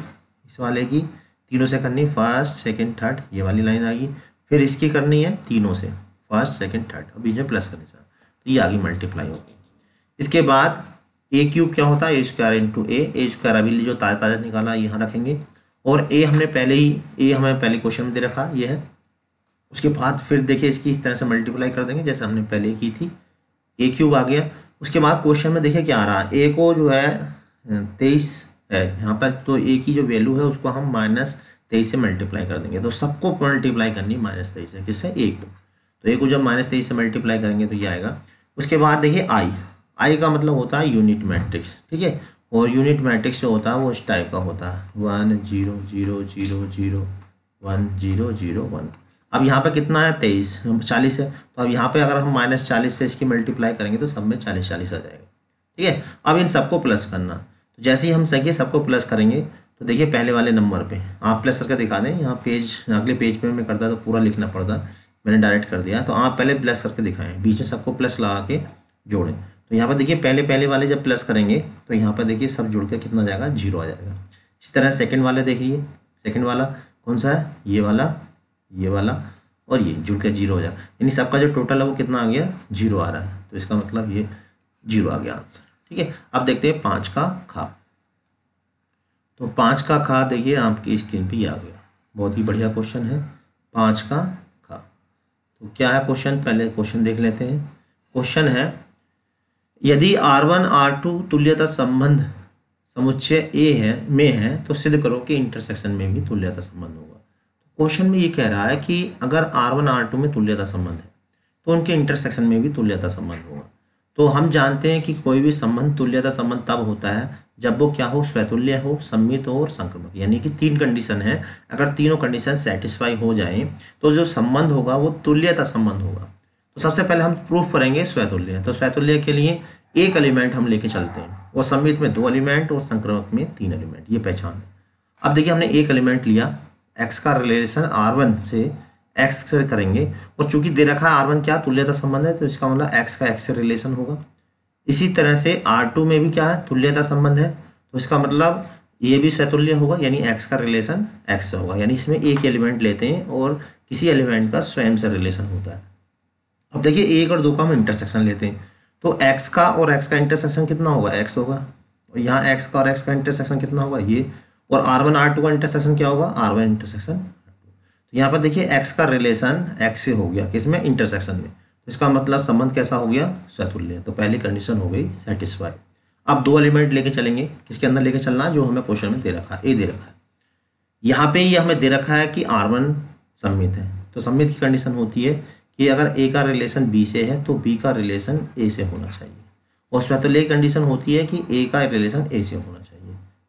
इस वाले की तीनों से करनी फर्स्ट सेकेंड थर्ड ये वाली लाइन आ गई फिर इसकी करनी है तीनों से फर्स्ट सेकेंड थर्ड और बीच में प्लस का निशान तो ये आ गई मल्टीप्लाई होगी इसके बाद ए क्यूब क्या होता है A square into A A square अभी जो ताज़ा ताज़ा निकाला यहाँ रखेंगे और ए हमने पहले ही ए हमें पहले क्वेश्चन में दे रखा ये है उसके बाद फिर देखिए इसकी इस तरह से मल्टीप्लाई कर देंगे जैसे हमने पहले की थी ए क्यूब आ गया उसके बाद क्वेश्चन में देखिए क्या आ रहा है ए को जो है तेईस है यहाँ पर तो ए की जो वैल्यू है उसको हम माइनस तेईस से मल्टीप्लाई कर देंगे तो सबको मल्टीप्लाई करनी माइनस तेईस से किससे ए को तो ए को जब माइनस तेईस से मल्टीप्लाई करेंगे तो ये आएगा उसके बाद देखिए आई आई का मतलब होता है यूनिट मैट्रिक्स ठीक है और यूनिट मैट्रिक्स जो होता है वो इस टाइप का होता है one zero zero zero zero one zero zero one अब यहाँ पे कितना है तेईस चालीस है तो अब यहाँ पे अगर हम माइनस चालीस से इसकी मल्टीप्लाई करेंगे तो सब में चालीस चालीस आ जाएगा ठीक है अब इन सबको प्लस करना तो जैसे ही हम सही सबको प्लस करेंगे तो देखिए पहले वाले नंबर पे आप प्लस करके दिखा दें यहाँ पेज अगले पेज पे मैं करता तो पूरा लिखना पड़ता मैंने डायरेक्ट कर दिया तो आप पहले प्लस करके दिखाएं बीच में सबको प्लस लगा के जोड़ें तो यहाँ पर देखिए पहले पहले वाले जब प्लस करेंगे तो यहाँ पर देखिए सब जुड़ के कितना जाएगा जीरो आ जाएगा इसी तरह सेकेंड वाले देखिए सेकेंड वाला कौन सा है ये वाला ये वाला और ये जुड़ के जीरो हो जाए यानी सबका जो टोटल है वो कितना आ गया जीरो आ रहा है तो इसका मतलब ये जीरो आ गया आंसर ठीक है अब देखते हैं पाँच का खा तो पाँच का खा देखिए आपकी स्क्रीन पर आ गया बहुत ही बढ़िया क्वेश्चन है पाँच का खा तो क्या है क्वेश्चन पहले क्वेश्चन देख लेते हैं क्वेश्चन है यदि आर वन आर टू तुल्यता संबंध समुच्चय ए है में है तो सिद्ध करो कि इंटरसेक्शन में भी तुल्यता संबंध होगा क्वेश्चन में ये कह रहा है कि अगर आर वन आर टू में तुल्यता संबंध है तो उनके इंटरसेक्शन में भी तुल्यता संबंध होगा तो हम जानते हैं कि कोई भी संबंध तुल्यता संबंध तब होता है जब वो क्या हो स्वैतुल्य हो सम्मित हो और संक्रमक यानी कि तीन कंडीशन है अगर तीनों कंडीशन सेटिस्फाई हो जाएं तो जो संबंध होगा वो तुल्यता संबंध होगा तो सबसे पहले हम प्रूफ करेंगे स्वैतुल्य तो स्वैतुल्य के लिए एक एलिमेंट हम लेके चलते हैं और सम्मित में दो एलिमेंट और संक्रमक में तीन एलिमेंट ये पहचान है अब देखिए हमने एक एलिमेंट लिया एक्स का रिलेशन आर वन से एक्स से करेंगे और चूंकि दे रखा है आर वन क्या तुल्यता संबंध है तो इसका मतलब एक्स का एक्स से रिलेशन होगा इसी तरह से आर टू में भी क्या है तुल्यता संबंध है तो इसका मतलब ये भी स्वतुल्य होगा यानी एक्स का रिलेशन एक्स से होगा यानी इसमें एक एलिमेंट लेते हैं और किसी एलिमेंट का स्वयं से रिलेशन होता है अब देखिए एक और दो का हम इंटरसेक्शन लेते हैं तो एक्स का और एक्स का इंटरसेक्शन कितना होगा एक्स होगा और यहाँ एक्स का और एक्स का इंटरसेक्शन कितना होगा ये और आर वन आर टू का इंटरसेक्शन क्या होगा आर वन इंटरसेक्शन तो यहाँ पर देखिए एक्स का रिलेशन एक्स से हो गया किसमें इंटरसेक्शन में तो इसका मतलब संबंध कैसा हो गया स्वतुल्य तो पहली कंडीशन हो गई सेटिस्फाई अब दो एलिमेंट लेके चलेंगे किसके अंदर लेके चलना जो हमें क्वेश्चन में दे रखा है ए दे रखा है यहाँ पे ये हमें दे रखा है कि आर वन सम्मित है तो सम्मित की कंडीशन होती है कि अगर ए का रिलेशन बी से है तो बी का रिलेशन ए से होना चाहिए और स्वतुल्य कंडीशन होती है कि ए का रिलेशन ए से होना चाहिए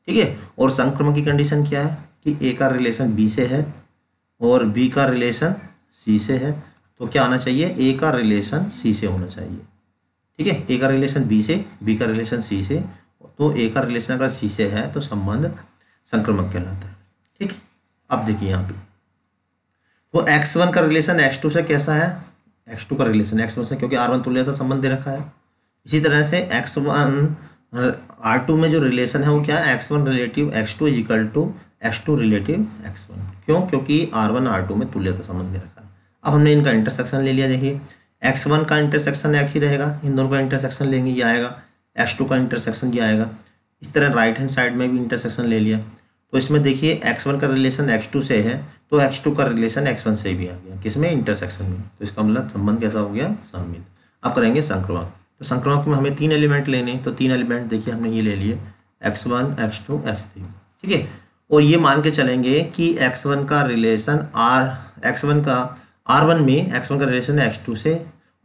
ठीक है और संक्रमण की कंडीशन क्या है कि ए का रिलेशन बी से है और बी का रिलेशन सी से है तो क्या आना चाहिए ए का रिलेशन सी से होना चाहिए ठीक है ए का रिलेशन बी से बी का रिलेशन सी से तो ए का रिलेशन अगर सी से है तो संबंध संक्रमक कहलाता है ठीक अब देखिए यहाँ पे तो एक्स वन का रिलेशन एक्स टू से कैसा है एक्स टू का रिलेशन एक्स वन से क्योंकि आर वन तुल्यता संबंध दे रखा है इसी तरह से एक्स वन आर टू में जो रिलेशन है वो क्या है X one relative X two is equal to X two relative X one क्यों क्योंकि आर वन आर टू में तुल्यता संबंध दे रखा है अब हमने इनका इंटरसेक्शन ले लिया देखिए एक्स वन का इंटरसेक्शन एक्स ही रहेगा इन दोनों का इंटरसेक्शन लेंगे ये आएगा एक्स टू का इंटरसेक्शन ये आएगा इस तरह राइट हैंड साइड में भी इंटरसेक्शन ले लिया तो इसमें देखिए एक्स वन का रिलेशन एक्स टू से है तो एक्स टू का रिलेशन एक्स वन से भी आ गया किसमें इंटरसेक्शन में तो इसका मतलब संबंध कैसा हो गया सममित अब करेंगे संक्रमण तो संक्रमक में हमें तीन एलिमेंट लेने तो तीन एलिमेंट देखिए हमने ये ले लिए X one X two X three ठीक है और ये मान के चलेंगे कि एक्स वन का रिलेशन आर एक्स वन का आर वन में एक्स वन का रिलेशन एक्स टू से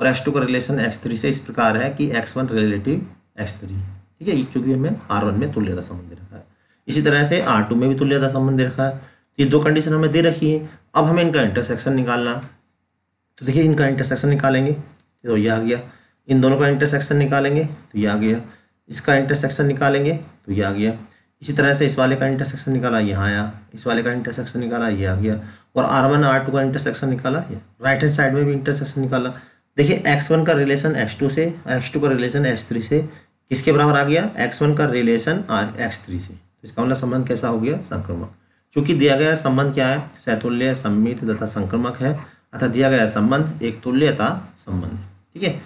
और एक्स टू का रिलेशन एक्स थ्री से इस प्रकार है कि X one relative X three ठीक है क्योंकि हमें आर वन में तुल्यता संबंध दे रखा है इसी तरह से आर टू में भी तुल्यता संबंध दे रखा है तो ये दो कंडीशन हमें दे रखी है अब हमें इनका इंटरसेक्शन निकालना तो देखिए इनका इंटरसेक्शन निकालेंगे तो ये आ गया इन दोनों का इंटरसेक्शन निकालेंगे तो ये आ गया इसका इंटरसेक्शन निकालेंगे तो ये आ गया इसी तरह से इस वाले का इंटरसेक्शन निकाला यहाँ आया इस वाले का इंटरसेक्शन निकाला ये आ गया और आर वन आर टू का इंटरसेक्शन निकाला राइट हैंड साइड में भी इंटरसेक्शन निकाला देखिए एक्स वन का रिलेशन एक्स टू से एक्स टू का रिलेशन एक्स थ्री से किसके बराबर आ गया एक्स वन का रिलेशन एक्स थ्री से तो इसका मतलब संबंध कैसा हो गया संक्रमक चूंकि दिया गया संबंध क्या है सैतुल्य सम्मित तथा संक्रमक है अर्थात दिया गया संबंध एक तुल्यता संबंध ठीक है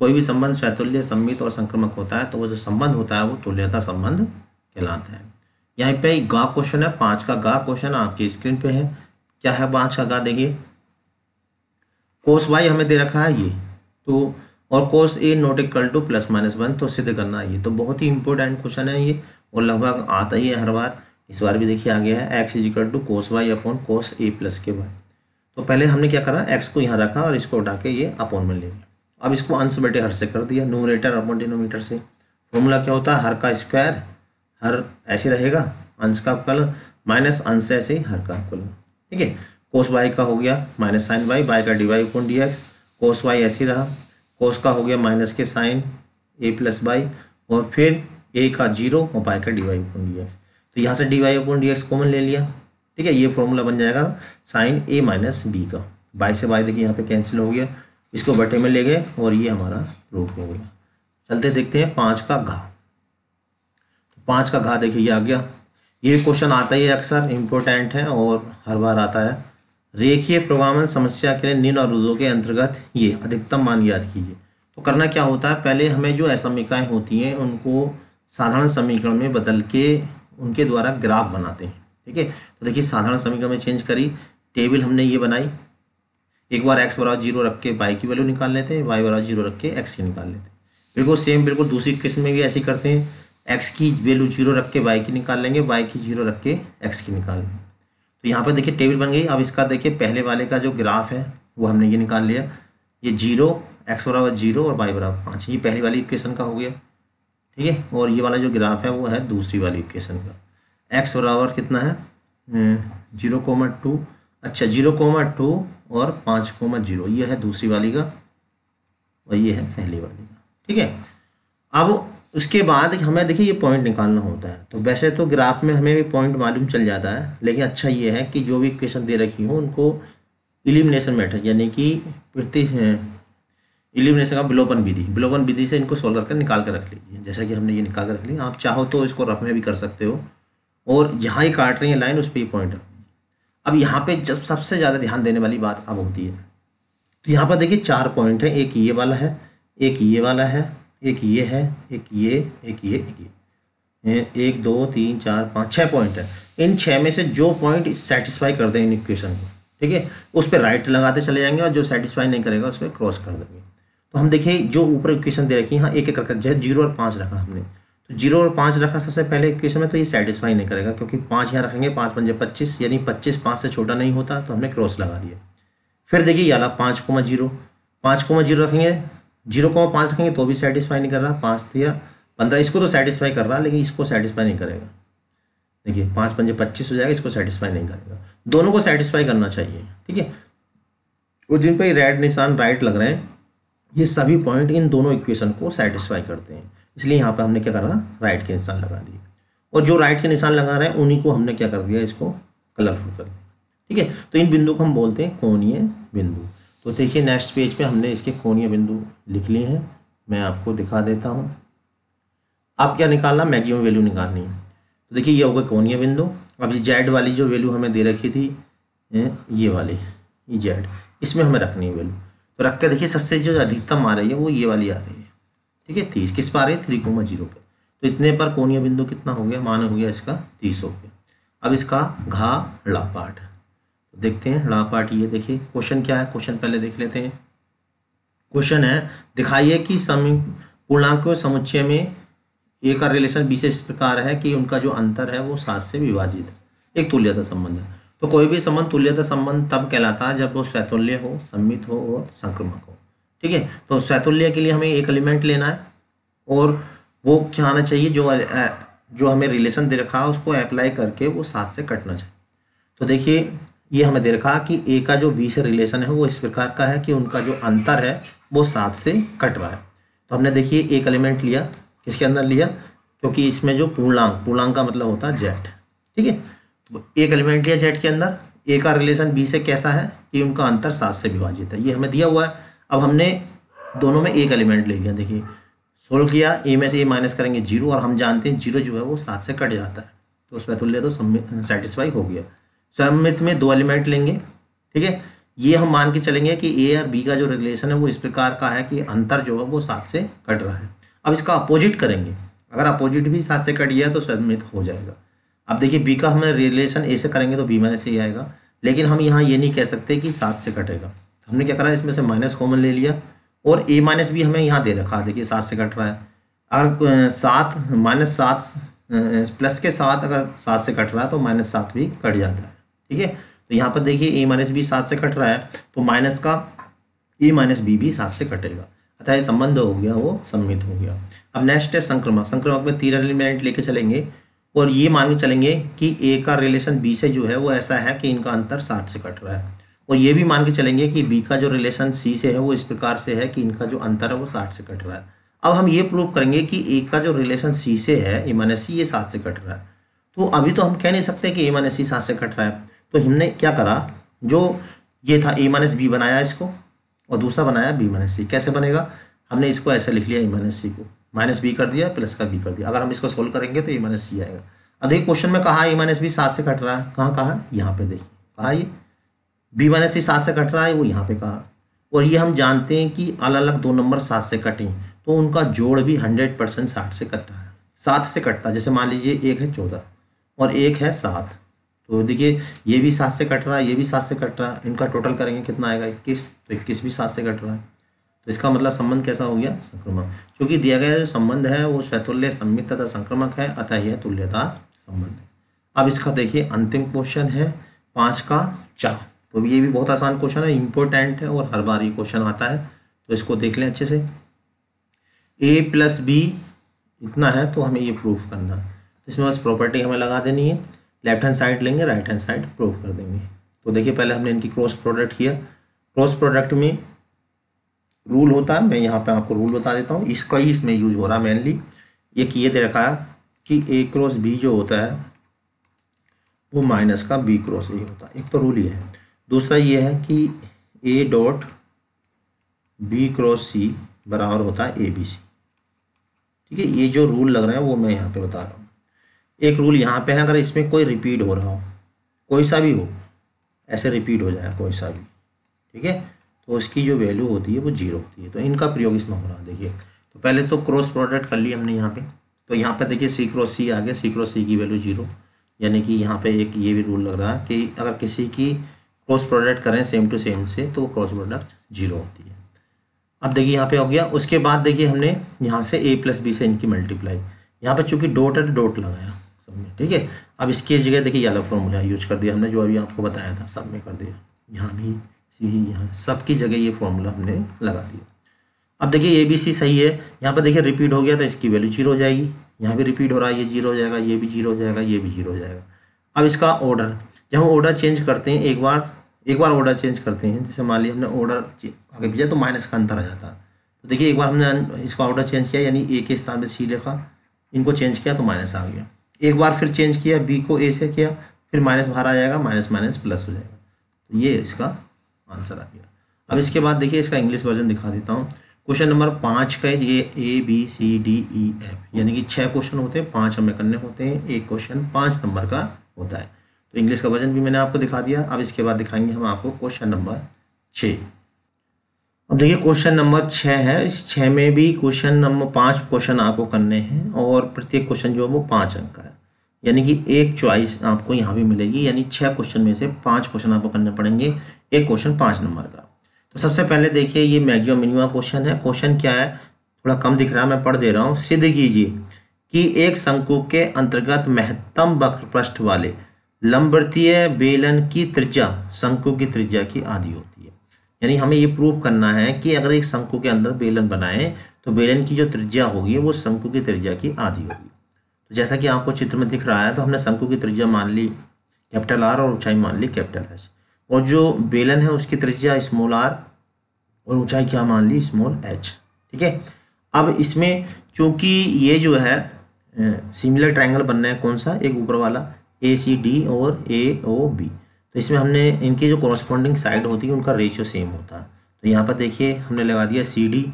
कोई भी संबंध स्वैतुल्य सम्मित और संक्रमक होता है तो वो जो संबंध होता है वो तुल्यता संबंध कहलाता है यहाँ पे गा क्वेश्चन है पांच का गा क्वेश्चन आपकी स्क्रीन पे है क्या है पांच का गा देखिए कोस वाई हमें दे रखा है ये तो और cos A not equal to plus minus one तो सिद्ध करना है ये तो बहुत ही इंपॉर्टेंट क्वेश्चन है ये और लगभग आता ही है हर बार इस बार भी देखिए आ गया है X is equal to cos Y upon cos A plus के वाई तो पहले हमने क्या करा एक्स को यहाँ रखा और इसको उठा के ये अपॉन में ले लिया अब इसको अंश बटे हर से कर दिया नोमिनेटर और डिनोमीटर से फॉर्मूला क्या होता है हर का स्क्वायर हर ऐसे रहेगा अंश का कलर माइनस अंश ऐसे हर का कलर ठीक है कोस वाई का हो गया माइनस साइन वाई वाई का डी वाई कौन डी एक्स कोस वाई ऐसे रहा कोस का हो गया माइनस के साइन ए प्लस वाई और फिर ए का जीरो और वाई का डी वाई कौन डी एक्स तो यहाँ से डी वाई कौन डी एक्स कॉमन ले लिया ठीक है ये फॉर्मूला बन जाएगा साइन ए माइनस बी का बाई से बाई देखिए यहाँ पे कैंसिल हो गया इसको बटे में ले गए और ये हमारा रूट हो गया चलते देखते हैं पाँच का घा तो पाँच का घा देखिए आ गया ये क्वेश्चन आता ही अक्सर इम्पोर्टेंट है और हर बार आता है रेखीय प्रोग्रामन समस्या के लिए और रुदों के अंतर्गत ये अधिकतम मान याद कीजिए तो करना क्या होता है पहले हमें जो असमिकाएँ होती हैं उनको साधारण समीकरण में बदल के उनके द्वारा ग्राफ बनाते हैं ठीक है तो देखिए साधारण समीकरण में चेंज करी टेबल हमने ये बनाई एक बार एक्स बराबर जीरो रख के वाई की वैल्यू निकाल लेते हैं वाई बराबर जीरो रख के एक्स की निकाल लेते हैं बिल्कुल सेम बिल्कुल दूसरी किस्म में भी ऐसे करते हैं एक्स की वैल्यू जीरो रख के वाई की निकाल लेंगे वाई की जीरो रख के एक्स की निकाल लेंगे तो यहाँ पर देखिए टेबल बन गई अब इसका देखिए पहले वाले का जो ग्राफ है वो हमने ये निकाल लिया ये जीरो एक्स बराबर जीरो और वाई बराबर पाँच ये पहली वाली इक्वेशन का हो गया ठीक है और ये वाला जो ग्राफ है वो है दूसरी वाली इक्वेशन का एक्स बराबर कितना है हम्म, जीरो कोमा टू अच्छा जीरो कोमा टू और पाँच कोमा जीरो ये है दूसरी वाली का और ये है पहली वाली का ठीक है अब उसके बाद हमें देखिए ये पॉइंट निकालना होता है तो वैसे तो ग्राफ में हमें भी पॉइंट मालूम चल जाता है लेकिन अच्छा ये है कि जो भी क्वेश्चन दे रखी हो उनको एलिमिनेशन मेथड यानी कि प्रति एलिमिनेशन का ब्लोपन विधि ब्लोपन विधि से इनको सोल्व करके निकाल कर रख लीजिए जैसा कि हमने ये निकाल कर रख लिया आप चाहो तो इसको रफ में भी कर सकते हो और जहाँ ये काट रही है लाइन उस पर ही पॉइंट रख अब यहाँ पे जब सबसे ज़्यादा ध्यान देने वाली बात अब होती है तो यहाँ पर देखिए चार पॉइंट है एक ये वाला है एक ये वाला है एक ये है एक ये एक ये एक ये एक दो तीन चार पाँच छः पॉइंट है इन छः में से जो पॉइंट सेटिस्फाई कर दें इन इक्वेशन को ठीक है उस पर राइट लगाते चले जाएंगे और जो सेटिस्फाई नहीं करेगा उस पर क्रॉस कर देंगे तो हम देखिए जो ऊपर इक्वेशन दे रखी है हाँ एक एक रखा जैसे जीरो और पाँच रखा हमने जीरो और पाँच रखा सबसे पहले इक्वेशन में तो ये सेटिस्फाई नहीं करेगा क्योंकि पाँच यहाँ रखेंगे पाँच पंजे पच्चीस यानी पच्चीस पाँच से छोटा नहीं होता तो हमने क्रॉस लगा दिया फिर देखिए ये पाँच कोमा जीरो पाँच कोमा जीरो रखेंगे जीरो कोमा पाँच रखेंगे तो भी सेटिस्फाई नहीं कर रहा पाँच दिया पंद्रह इसको तो सेटिस्फाई कर रहा लेकिन इसको सेटिस्फाई नहीं करेगा देखिए पाँच पंजे पच्चीस हो जाएगा इसको सेटिस्फाई नहीं करेगा दोनों को सेटिस्फाई करना चाहिए ठीक है और जिन पर रेड निशान राइट लग रहे हैं ये सभी पॉइंट इन दोनों इक्वेशन को सेटिस्फाई करते हैं इसलिए यहाँ पर हमने क्या करा राइट के निशान लगा दिए और जो राइट के निशान लगा रहे हैं उन्हीं को हमने क्या कर दिया इसको कलरफुल कर दिया ठीक है तो इन बिंदु को हम बोलते हैं कोणीय बिंदु तो देखिए नेक्स्ट पेज पे हमने इसके कोणीय बिंदु लिख लिए हैं मैं आपको दिखा देता हूँ आप क्या निकालना मैक्सिमम वैल्यू निकालनी है तो देखिए ये होगा कोणीय बिंदु अब ये जेड वाली जो वैल्यू हमें दे रखी थी ये वाली ये जेड इसमें हमें रखनी है वैल्यू तो रख के देखिए सबसे जो अधिकतम आ रही है वो ये वाली आ रही है ठीक है तीस किस पर आ रही है थ्री कोमा जीरो पर तो इतने पर कोणीय बिंदु कितना हो गया मान हो गया इसका तीस हो गया अब इसका घा लड़ा पाठ देखते हैं ला ये देखिए क्वेश्चन क्या है क्वेश्चन पहले देख लेते हैं क्वेश्चन है दिखाइए कि समी पूर्णांक समुच्चय में ए का रिलेशन बी से इस प्रकार है कि उनका जो अंतर है वो सात से विभाजित है एक तुल्यता संबंध है तो कोई भी संबंध तुल्यता संबंध तब कहलाता है जब वो स्वैतुल्य हो सम्मित हो और संक्रमक हो ठीक है तो सैतुल्य के लिए हमें एक एलिमेंट लेना है और वो क्या आना चाहिए जो जो हमें रिलेशन दे रखा है उसको अप्लाई करके वो सात से कटना चाहिए तो देखिए ये हमें दे रखा कि ए का जो बी से रिलेशन है वो इस प्रकार का है कि उनका जो अंतर है वो सात से कट रहा है तो हमने देखिए एक एलिमेंट लिया किसके अंदर लिया क्योंकि इसमें जो पूर्णांक पूर्णांक का मतलब होता है जेट ठीक है तो एक एलिमेंट लिया जेट के अंदर ए का रिलेशन बी से कैसा है कि उनका अंतर सात से विभाजित है ये हमें दिया हुआ है अब हमने दोनों में एक एलिमेंट ले लिया देखिए सोल्व किया ए में से ए माइनस करेंगे जीरो और हम जानते हैं जीरो जो है वो सात से कट जाता है तो उस वैतुल्य तो सेटिस्फाई हो गया स्वयंमित में दो एलिमेंट लेंगे ठीक है ये हम मान के चलेंगे कि ए और बी का जो रिलेशन है वो इस प्रकार का है कि अंतर जो है वो सात से कट रहा है अब इसका अपोजिट करेंगे अगर अपोजिट भी सात से कट गया तो स्वयंमित हो जाएगा अब देखिए बी का हमें रिलेशन ए से करेंगे तो बी माइनस ए आएगा लेकिन हम यहाँ ये नहीं कह सकते कि सात से कटेगा हमने क्या करा इसमें से माइनस कॉमन ले लिया और ए माइनस बी हमें यहाँ दे रखा देखिए सात से कट रहा है अगर सात माइनस सात प्लस के साथ अगर सात से कट रहा है तो माइनस सात भी कट जाता है ठीक है तो यहाँ पर देखिए ए माइनस बी सात से कट रहा है तो माइनस का ए माइनस बी भी सात से कटेगा अतः ये संबंध हो गया वो सम्मित हो गया अब नेक्स्ट है संक्रमक संक्रमक में तीन एलिमेंट लेके चलेंगे और ये मान के चलेंगे कि ए का रिलेशन बी से जो है वो ऐसा है कि इनका अंतर साठ से कट रहा है वो ये भी मान के चलेंगे कि बी का जो रिलेशन सी से है वो इस प्रकार से है कि इनका जो अंतर है वो साठ से कट रहा है अब हम ये प्रूव करेंगे कि ए का जो रिलेशन सी से है ए माइनस सी ये सात से कट रहा है तो अभी तो हम कह नहीं सकते कि ए माइनस सी सात से कट रहा है तो हमने क्या करा जो ये था ए माइनस बी बनाया इसको और दूसरा बनाया बी माइनस सी कैसे बनेगा हमने इसको ऐसे लिख लिया ए माइनस सी को माइनस बी कर दिया प्लस का बी कर दिया अगर हम इसको सोल्व करेंगे तो ए माइनस सी आएगा अब देखिए क्वेश्चन में कहा ए माइनस बी सात से कट रहा है कहाँ कहा यहाँ पे देखिए कहा ये बी माइनस सी सात से कट रहा है वो यहाँ पे कहा और ये हम जानते हैं कि अलग अलग दो नंबर सात से कटें तो उनका जोड़ भी हंड्रेड परसेंट साठ से कटता है सात से कटता है जैसे मान लीजिए एक है चौदह और एक है सात तो देखिए ये भी सात से कट रहा है ये भी सात से कट रहा है इनका टोटल करेंगे कितना आएगा इक्कीस तो इक्कीस भी सात से कट रहा है तो इसका मतलब संबंध कैसा हो गया संक्रमक क्योंकि दिया गया जो संबंध है वो स्वतुल्य सम्मित तथा संक्रमक है अतः यह तुल्यता संबंध अब इसका देखिए अंतिम क्वेश्चन है पाँच का चार तो ये भी बहुत आसान क्वेश्चन है इंपॉर्टेंट है और हर बार ये क्वेश्चन आता है तो इसको देख लें अच्छे से ए प्लस बी इतना है तो हमें ये प्रूफ करना है तो इसमें बस प्रॉपर्टी हमें लगा देनी है लेफ्ट हैंड साइड लेंगे राइट हैंड साइड प्रूफ कर देंगे तो देखिए पहले हमने इनकी क्रॉस प्रोडक्ट किया क्रॉस प्रोडक्ट में रूल होता है मैं यहाँ पे आपको रूल बता देता हूँ इसका ही इसमें यूज हो रहा है मेनली ये किए दे रखा है कि ए क्रॉस बी जो होता है वो माइनस का बी क्रॉस ए होता है एक तो रूल ही है दूसरा ये है कि A dot B cross C बराबर होता है ए बी सी ठीक है ये जो रूल लग रहा है वो मैं यहाँ पे बता रहा हूँ एक रूल यहाँ पे है अगर इसमें कोई रिपीट हो रहा हो कोई सा भी हो ऐसे रिपीट हो जाए कोई सा भी ठीक है तो उसकी जो वैल्यू होती है वो जीरो होती है तो इनका प्रयोग इसमें हो रहा है देखिए तो पहले तो क्रॉस प्रोडक्ट कर ली हमने यहाँ पे तो यहाँ पे देखिए सी क्रॉस सी आ गया सी क्रॉस सी की वैल्यू जीरो यानी कि यहाँ पे एक ये भी रूल लग रहा है कि अगर किसी की क्रॉस प्रोडक्ट करें सेम टू सेम से तो क्रॉस प्रोडक्ट जीरो होती है अब देखिए यहाँ पे हो गया उसके बाद देखिए हमने यहाँ से ए प्लस बी से इनकी मल्टीप्लाई यहाँ पर चूंकि डॉट एंड डॉट लगाया सब में ठीक है अब इसकी जगह देखिए ये अलग फॉर्मूला यूज कर दिया हमने जो अभी आपको बताया था सब में कर दिया यहाँ भी सी यहाँ सबकी जगह ये फॉर्मूला हमने लगा दिया अब देखिए ए बी सी सही है यहाँ पर देखिए रिपीट हो गया तो इसकी वैल्यू जीरो हो जाएगी यहाँ भी रिपीट हो रहा है ये जीरो हो जाएगा ये भी जीरो हो जाएगा ये भी जीरो हो जाएगा अब इसका ऑर्डर जब हम ऑर्डर चेंज करते हैं एक बार एक बार ऑर्डर चेंज करते हैं जैसे मान ली हमने ऑर्डर आगे भेजा तो माइनस का अंतर आ जाता तो देखिए एक बार हमने इसका ऑर्डर चेंज किया यानी ए के स्थान पर सी लिखा इनको चेंज किया तो माइनस आ गया एक बार फिर चेंज किया बी को ए से किया फिर माइनस बाहर आ जाएगा माइनस माइनस प्लस हो जाएगा तो ये इसका आंसर आ गया अब इसके बाद देखिए इसका इंग्लिश वर्जन दिखा देता हूँ क्वेश्चन नंबर पाँच का ये A B C D E F यानी कि छः क्वेश्चन होते हैं पाँच हमें करने होते हैं एक क्वेश्चन पाँच नंबर का होता है तो इंग्लिश का वजन भी मैंने आपको दिखा दिया अब इसके बाद दिखाएंगे हम आपको क्वेश्चन नंबर छः अब देखिए क्वेश्चन नंबर छः है इस छः में भी क्वेश्चन नंबर पाँच क्वेश्चन आपको करने हैं और प्रत्येक क्वेश्चन जो है वो पाँच अंक का है यानी कि एक चॉइस आपको यहाँ भी मिलेगी यानी छः क्वेश्चन में से पाँच क्वेश्चन आपको करने पड़ेंगे एक क्वेश्चन पाँच नंबर का तो सबसे पहले देखिए ये मैगी और मिनिमा क्वेश्चन है क्वेश्चन क्या है थोड़ा कम दिख रहा है मैं पढ़ दे रहा हूँ सिद्ध कीजिए कि एक शंकु के अंतर्गत महत्तम वक्र पृष्ठ वाले लंबवर्तीय बेलन की त्रिज्या शंकु की त्रिज्या की आधी होती है यानी हमें ये प्रूव करना है कि अगर एक शंकु के अंदर बेलन बनाए तो बेलन की जो त्रिज्या होगी वो शंकु की त्रिज्या की आधी होगी तो जैसा कि आपको चित्र में दिख रहा है तो हमने शंकु की त्रिज्या मान ली कैपिटल आर और ऊंचाई मान ली कैपिटल एच और जो बेलन है उसकी त्रिज्या स्मॉल आर और ऊंचाई क्या मान ली स्मॉल एच ठीक है अब इसमें चूंकि ये जो है सिमिलर ट्रायंगल बनना है कौन सा एक ऊपर वाला ए सी डी और ए ओ बी तो इसमें हमने इनकी जो कॉरस्पॉन्डिंग साइड होती है उनका रेशियो सेम होता है तो यहाँ पर देखिए हमने लगा दिया C D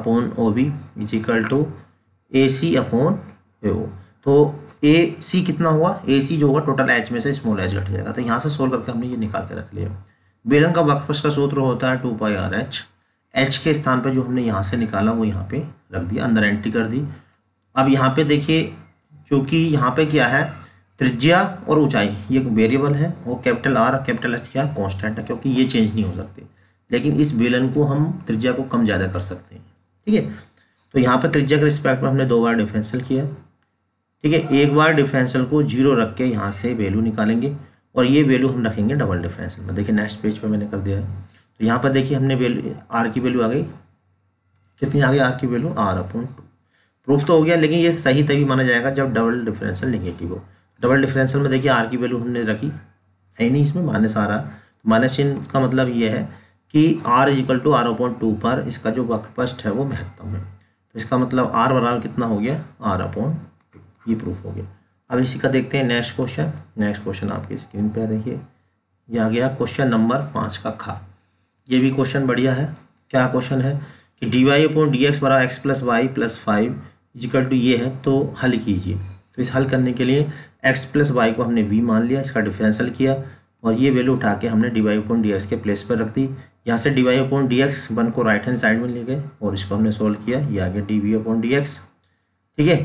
upon O B is equal to A C upon A O तो ए सी कितना हुआ ए सी जो होगा टोटल एच में से स्मॉल एच घट जाएगा तो यहाँ से सोल्व करके हमने ये निकाल के रख लिया बेलन का वर्कफोर्स का सूत्र होता है two pi R H H के स्थान पर जो हमने यहाँ से निकाला वो यहाँ पे रख दिया अंदर एंट्री कर दी अब यहाँ पे देखिए क्योंकि यहाँ पे क्या है त्रिज्या और ऊंचाई ये एक वेरिएबल है वो कैपिटल आर कैपिटल एच क्या कॉन्स्टेंट है क्योंकि ये चेंज नहीं हो सकते लेकिन इस बेलन को हम त्रिज्या को कम ज़्यादा कर सकते हैं ठीक है तो यहाँ पर त्रिज्या के रिस्पेक्ट में हमने दो बार डिफरेंशियल किया ठीक है एक बार डिफरेंशियल को जीरो रख के यहाँ से वैल्यू निकालेंगे और ये वैल्यू हम रखेंगे डबल डिफरेंशियल में देखिए नेक्स्ट पेज पर मैंने कर दिया है तो यहाँ पर देखिए हमने वैल्यू आर की वैल्यू आ गई कितनी आ गई आर की value R upon two proof तो हो गया लेकिन ये सही तभी माना जाएगा जब डबल डिफरेंशियल निगेटिव हो डबल डिफरेंशियल में देखिए आर की वैल्यू हमने रखी है नहीं इसमें माइनस आ रहा है माइनस चिन्ह का मतलब ये है कि R is equal to R upon two पर इसका जो वक्पष्ट है वो महत्तम है तो इसका मतलब आर बराबर कितना हो गया आर अपॉइंट टू ये प्रूफ हो गया अब इसी का देखते हैं नेक्स्ट क्वेश्चन नेक्स्ट क्वेश्चन आपकी स्क्रीन पर देखिए ये आ गया क्वेश्चन नंबर पाँच का खा ये भी क्वेश्चन बढ़िया है क्या क्वेश्चन है कि D Y upon D X बराबर X plus Y plus five is equal to ये है तो हल कीजिए तो इस हल करने के लिए एक्स प्लस वाई को हमने वी मान लिया इसका डिफरेंशियल किया और ये वैल्यू उठा के हमने D Y upon D X के प्लेस पर रख दी यहाँ से D Y upon D X one को राइट हैंड साइड में ले गए और इसको हमने सोल्व किया ये आ गया D V upon D X ठीक है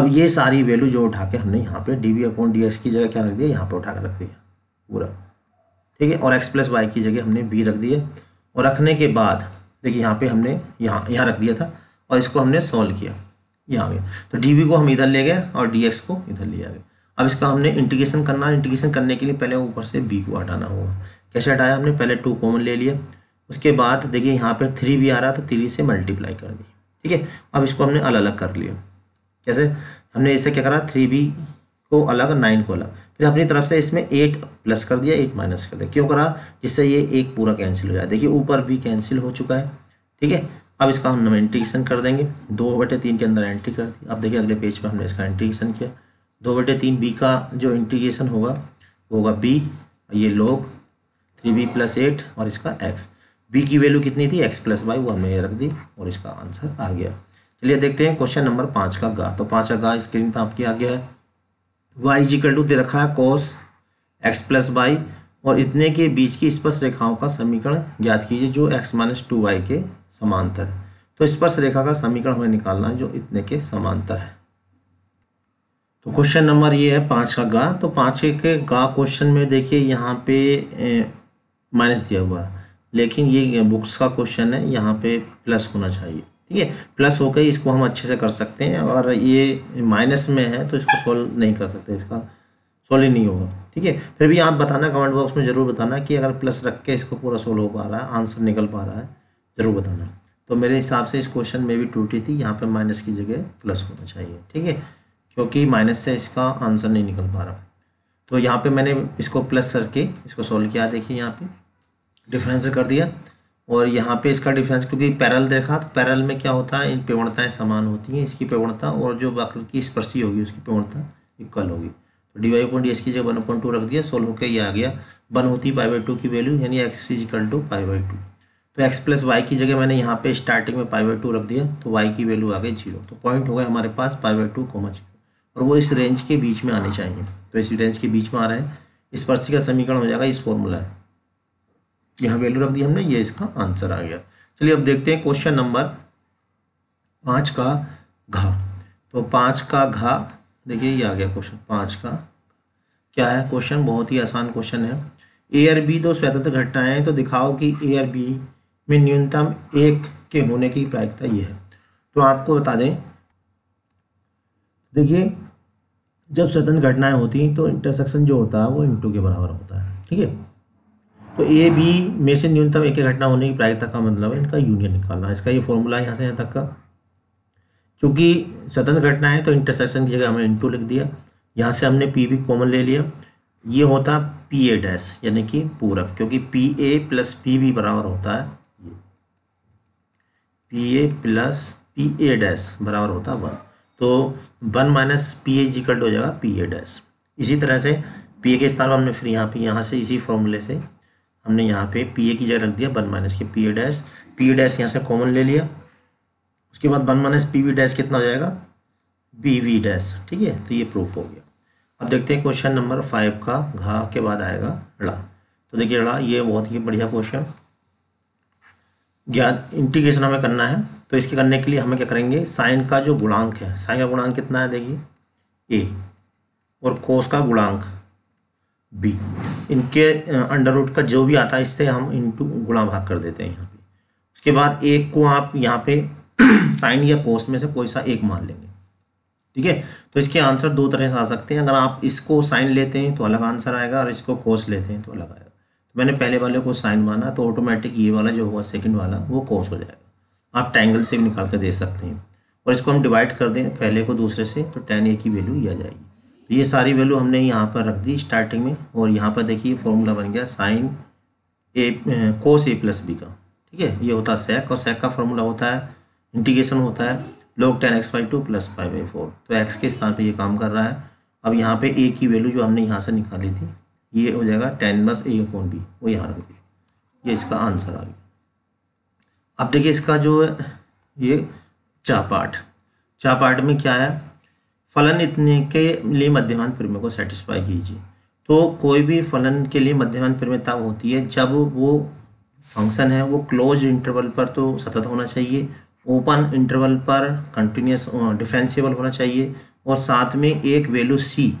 अब ये सारी वैल्यू जो उठा के हमने यहाँ पे D V upon D X की जगह क्या रख दिया यहाँ पर उठा कर रख दिया पूरा ठीक है और एक्स प्लस वाई की जगह हमने बी रख दिया और रखने के बाद देखिए यहाँ पे हमने यहाँ यहाँ रख दिया था और इसको हमने सॉल्व किया ये आ गया तो डी को हम इधर ले गए और डी को इधर ले आ गए अब इसका हमने इंटीग्रेशन करना है इंटीग्रेशन करने के लिए पहले ऊपर से बी को हटाना होगा कैसे हटाया हमने पहले टू कॉमन ले लिया उसके बाद देखिए यहाँ पे थ्री भी आ रहा था थ्री से मल्टीप्लाई कर दी ठीक है अब इसको हमने अलग अलग कर लिया कैसे हमने इसे क्या करा थ्री बी को अलग नाइन को अलग फिर अपनी तरफ से इसमें एट प्लस कर दिया एट माइनस कर दिया क्यों करा जिससे ये एक पूरा कैंसिल हो जाए देखिए ऊपर भी कैंसिल हो चुका है ठीक है अब इसका हम नोमेंट्रिकेशन कर देंगे दो बटे तीन के अंदर एंट्री कर दी अब देखिए अगले पेज पर हमने इसका एंट्रीकेशन किया दो बटे तीन बी का जो इंटीग्रेशन होगा वो होगा बी ये लोग थ्री बी प्लस एट और इसका एक्स बी की वैल्यू कितनी थी एक्स प्लस वाई वो हमने ये रख दी और इसका आंसर आ गया चलिए देखते हैं क्वेश्चन नंबर पाँच का गा तो पाँच का गा स्क्रीन पर आपकी आ गया है वाई इजिकल टू दे रखा है कोस एक्स प्लस वाई और इतने के बीच की स्पर्श रेखाओं का समीकरण ज्ञात कीजिए जो एक्स माइनस टू वाई के समांतर है तो स्पर्श रेखा का समीकरण हमें निकालना है जो इतने के समांतर है तो क्वेश्चन नंबर ये है पाँच का गा तो पाँच के गा क्वेश्चन में देखिए यहाँ पे माइनस दिया हुआ है लेकिन ये बुक्स का क्वेश्चन है यहाँ पे प्लस होना चाहिए ठीक है प्लस होकर इसको हम अच्छे से कर सकते हैं और ये माइनस में है तो इसको सॉल्व नहीं कर सकते इसका सॉल्व ही नहीं होगा ठीक है फिर भी आप बताना कमेंट बॉक्स में ज़रूर बताना कि अगर प्लस रख के इसको पूरा सोल्व हो पा रहा है आंसर निकल पा रहा है ज़रूर बताना तो मेरे हिसाब से इस क्वेश्चन में भी टूटी थी यहाँ पे माइनस की जगह प्लस होना चाहिए ठीक है क्योंकि माइनस से इसका आंसर नहीं निकल पा रहा तो यहाँ पे मैंने इसको प्लस करके इसको सोल्व किया देखिए यहाँ पे डिफरेंस कर दिया और यहाँ पे इसका डिफरेंस क्योंकि पैरल देखा तो पैरल में क्या होता है इन प्रवणताएँ समान होती हैं इसकी प्रवणता और जो वक्र की स्पर्शी होगी उसकी प्रवणता इक्वल होगी डी वाई एस की जगह वन पॉइंट टू रख दिया सोल्व होकर ये आ गया वन होती पाई बाई टू की वैल्यू यानी X is equal to pi by two तो एक्स प्लस वाई की जगह मैंने यहाँ पे स्टार्टिंग में पाई बाई टू रख दिया तो वाई की वैल्यू आ गई जीरो तो पॉइंट हो गए हमारे पास pi by two comma zero और वो इस रेंज के बीच में आने चाहिए तो इस रेंज के बीच में आ रहे हैं इस पर्स का समीकरण हो जाएगा इस फॉर्मूला है यहाँ वैल्यू रख दी हमने ये इसका आंसर आ गया चलिए अब देखते हैं क्वेश्चन नंबर पाँच का घा तो पाँच का घा देखिए ये आ गया क्वेश्चन पाँच का क्या है क्वेश्चन बहुत ही आसान क्वेश्चन है ए आर बी दो स्वतंत्र घटनाएं हैं तो दिखाओ कि ए आर बी में न्यूनतम एक के होने की प्रायिकता ये है तो आपको बता दें देखिए जब स्वतंत्र घटनाएं होती हैं तो इंटरसेक्शन जो होता है वो इंटू के बराबर होता है ठीक है तो ए बी में से न्यूनतम एक घटना होने की प्रायिकता का मतलब है इनका यूनियन निकालना इसका ये फॉर्मूला है यहाँ से यहाँ तक का चूँकि स्वतंत्र घटना है तो इंटरसेक्शन की जगह हमने इंटू लिख दिया यहाँ से हमने पी भी कॉमन ले लिया ये होता पी ए डैश यानी कि पूरक क्योंकि P A plus P B बराबर होता है ये P A plus P A dash बराबर होता है वन तो वन माइनस पी ए जिकल्ट हो जाएगा पी ए डैश इसी तरह से पी ए के स्थान पर हमने फिर यहाँ पे यहाँ से इसी फॉर्मूले से हमने यहाँ पे पी ए की जगह रख दिया वन माइनस के P A dash P A dash यहाँ से कॉमन ले लिया उसके बाद one minus P V dash कितना हो जाएगा बी वी डैश ठीक है तो ये प्रूफ हो गया अब देखते हैं क्वेश्चन नंबर फाइव का घा के बाद आएगा लड़ा तो देखिए लड़ा ये बहुत ही बढ़िया क्वेश्चन ज्ञात इंटीग्रेशन हमें करना है तो इसके करने के लिए हमें क्या करेंगे साइन का जो गुणांक है साइन का गुणांक कितना है देखिए ए और कोस का गुणांक बी इनके अंडर रूट का जो भी आता है इससे हम इंटू गुणा भाग कर देते हैं यहाँ पे उसके बाद एक को आप यहाँ पे साइन या कोस में से कोई सा एक मान लेंगे ठीक है तो इसके आंसर दो तरह से आ सकते हैं अगर आप इसको साइन लेते हैं तो अलग आंसर आएगा और इसको कोस लेते हैं तो अलग आएगा तो मैंने पहले वाले को साइन माना तो ऑटोमेटिक ये वाला जो होगा सेकेंड वाला वो कोस हो जाएगा आप ट्रैंगल से भी निकाल कर दे सकते हैं और इसको हम डिवाइड कर दें पहले को दूसरे से तो टेन ए की वैल्यू आ जाएगी तो ये सारी वैल्यू हमने यहाँ पर रख दी स्टार्टिंग में और यहाँ पर देखिए फॉर्मूला बन गया sine A cos A plus B का ठीक है ये होता है सेक और सेक का फॉर्मूला होता है इंटीग्रेशन होता है log ten X by two plus five by four तो एक्स के स्थान पे ये काम कर रहा है अब यहाँ पे ए की वैल्यू जो हमने यहाँ से निकाली थी ये हो जाएगा टेन प्लस ए फोन बी वो यहाँ रख दिया ये इसका आंसर आ गया अब देखिए इसका जो है ये चापाट चापाट में क्या है फलन इतने के लिए मध्यमान प्रमेय को सेटिस्फाई कीजिए तो कोई भी फलन के लिए मध्यमान प्रमेय तब होती है जब वो फंक्शन है वो क्लोज इंटरवल पर तो सतत होना चाहिए ओपन इंटरवल पर कंटिन्यूस डिफेंसिबल होना चाहिए और साथ में एक वैल्यू सी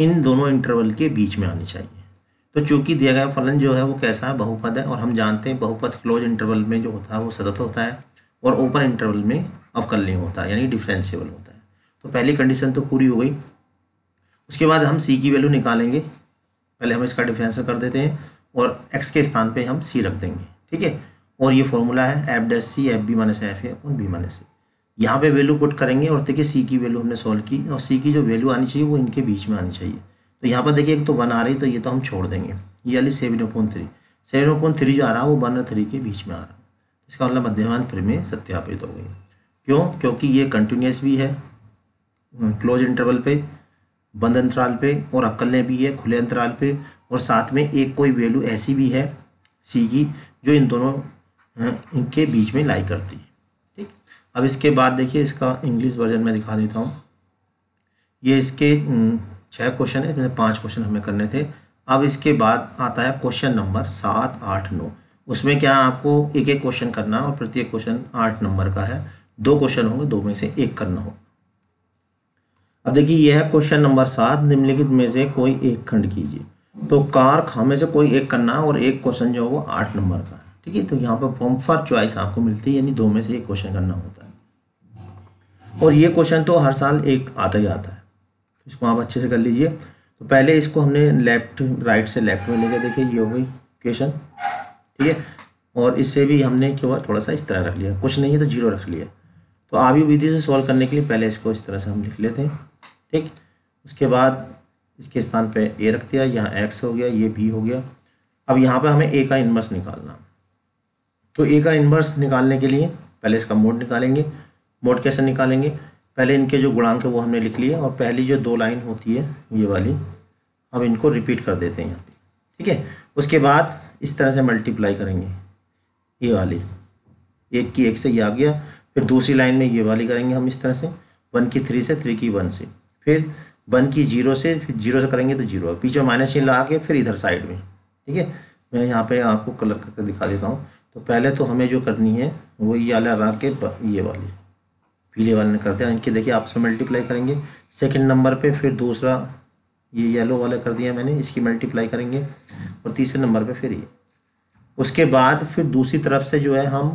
इन दोनों इंटरवल के बीच में आनी चाहिए तो चूंकि दिया गया फलन जो है वो कैसा है बहुपद है और हम जानते हैं बहुपद क्लोज इंटरवल में जो होता है वो सतत होता है और ओपन इंटरवल में अवकलनीय होता है यानी डिफ्रेंसीबल होता है तो पहली कंडीशन तो पूरी हो गई उसके बाद हम सी की वैल्यू निकालेंगे पहले हम इसका डिफेंसर कर देते हैं और एक्स के स्थान पर हम सी रख देंगे ठीक है और ये फॉर्मूला है F dash C F B minus F A upon B minus A यहाँ पर वैल्यू पुट करेंगे और देखिए सी की वैल्यू हमने सॉल्व की और सी की जो वैल्यू आनी चाहिए वो इनके बीच में आनी चाहिए तो यहाँ पर देखिए एक तो वन आ रही तो ये तो हम छोड़ देंगे ये अली seven upon three seven upon three जो आ रहा है वो वन और थ्री के बीच में आ रहा है तो इसका मतलब मध्यमान प्रमेय सत्यापित हो गई क्यों क्योंकि ये कंटिन्यूस भी है क्लोज हम्म, इंटरवल पे बंद अंतराल पे और ने भी है खुले अंतराल पे और साथ में एक कोई वैल्यू ऐसी भी है सी की जो इन दोनों के बीच में लाई करती है ठीक अब इसके बाद देखिए इसका इंग्लिश वर्जन में दिखा देता हूँ ये इसके छः क्वेश्चन है इसमें पाँच क्वेश्चन हमें करने थे अब इसके बाद आता है क्वेश्चन नंबर सात आठ नौ उसमें क्या आपको एक एक क्वेश्चन करना है और प्रत्येक क्वेश्चन आठ नंबर का है दो क्वेश्चन होंगे दो में से एक करना होगा अब देखिए यह है क्वेश्चन नंबर सात निम्नलिखित में से कोई एक खंड कीजिए तो कार खामे से कोई एक करना है और एक क्वेश्चन जो है वो आठ नंबर का है ठीक है तो यहाँ पर फॉर्म फॉर चॉइस आपको मिलती है यानी दो में से एक क्वेश्चन करना होता है और ये क्वेश्चन तो हर साल एक आता ही आता है इसको आप अच्छे से कर लीजिए तो पहले इसको हमने लेफ्ट राइट से लेफ्ट में लेकर देखिए ये हो गई क्वेश्चन ठीक है और इससे भी हमने क्या हुआ थोड़ा सा इस तरह रख लिया कुछ नहीं है तो जीरो रख लिया तो आवी विधि से सॉल्व करने के लिए पहले इसको इस तरह से हम लिख लेते हैं ठीक उसके बाद इसके स्थान पे ए रख दिया यहाँ एक्स हो गया ये बी हो गया अब यहाँ पे हमें ए का इन्वर्स निकालना तो ए का इन्वर्स निकालने के लिए पहले इसका मोड निकालेंगे मोड कैसे निकालेंगे पहले इनके जो गुणांक है वो हमने लिख लिए और पहली जो दो लाइन होती है ये वाली हम इनको रिपीट कर देते हैं ठीक है उसके बाद इस तरह से मल्टीप्लाई करेंगे ये वाली एक की एक से ये आ गया फिर दूसरी लाइन में ये वाली करेंगे हम इस तरह से वन की थ्री से थ्री की वन से फिर वन की जीरो से फिर जीरो से करेंगे तो जीरो पीछे माइनस चीन लगा के फिर इधर साइड में ठीक है मैं यहाँ पे आपको कलर करके दिखा देता हूँ तो पहले तो हमें जो करनी है वो ये आला रहा के ये वाली पीले वाले ने कर दिया इनके देखिए आपस में मल्टीप्लाई करेंगे सेकंड नंबर पे फिर दूसरा ये येलो वाला कर दिया मैंने इसकी मल्टीप्लाई करेंगे और तीसरे नंबर पे फिर ये उसके बाद फिर दूसरी तरफ से जो है हम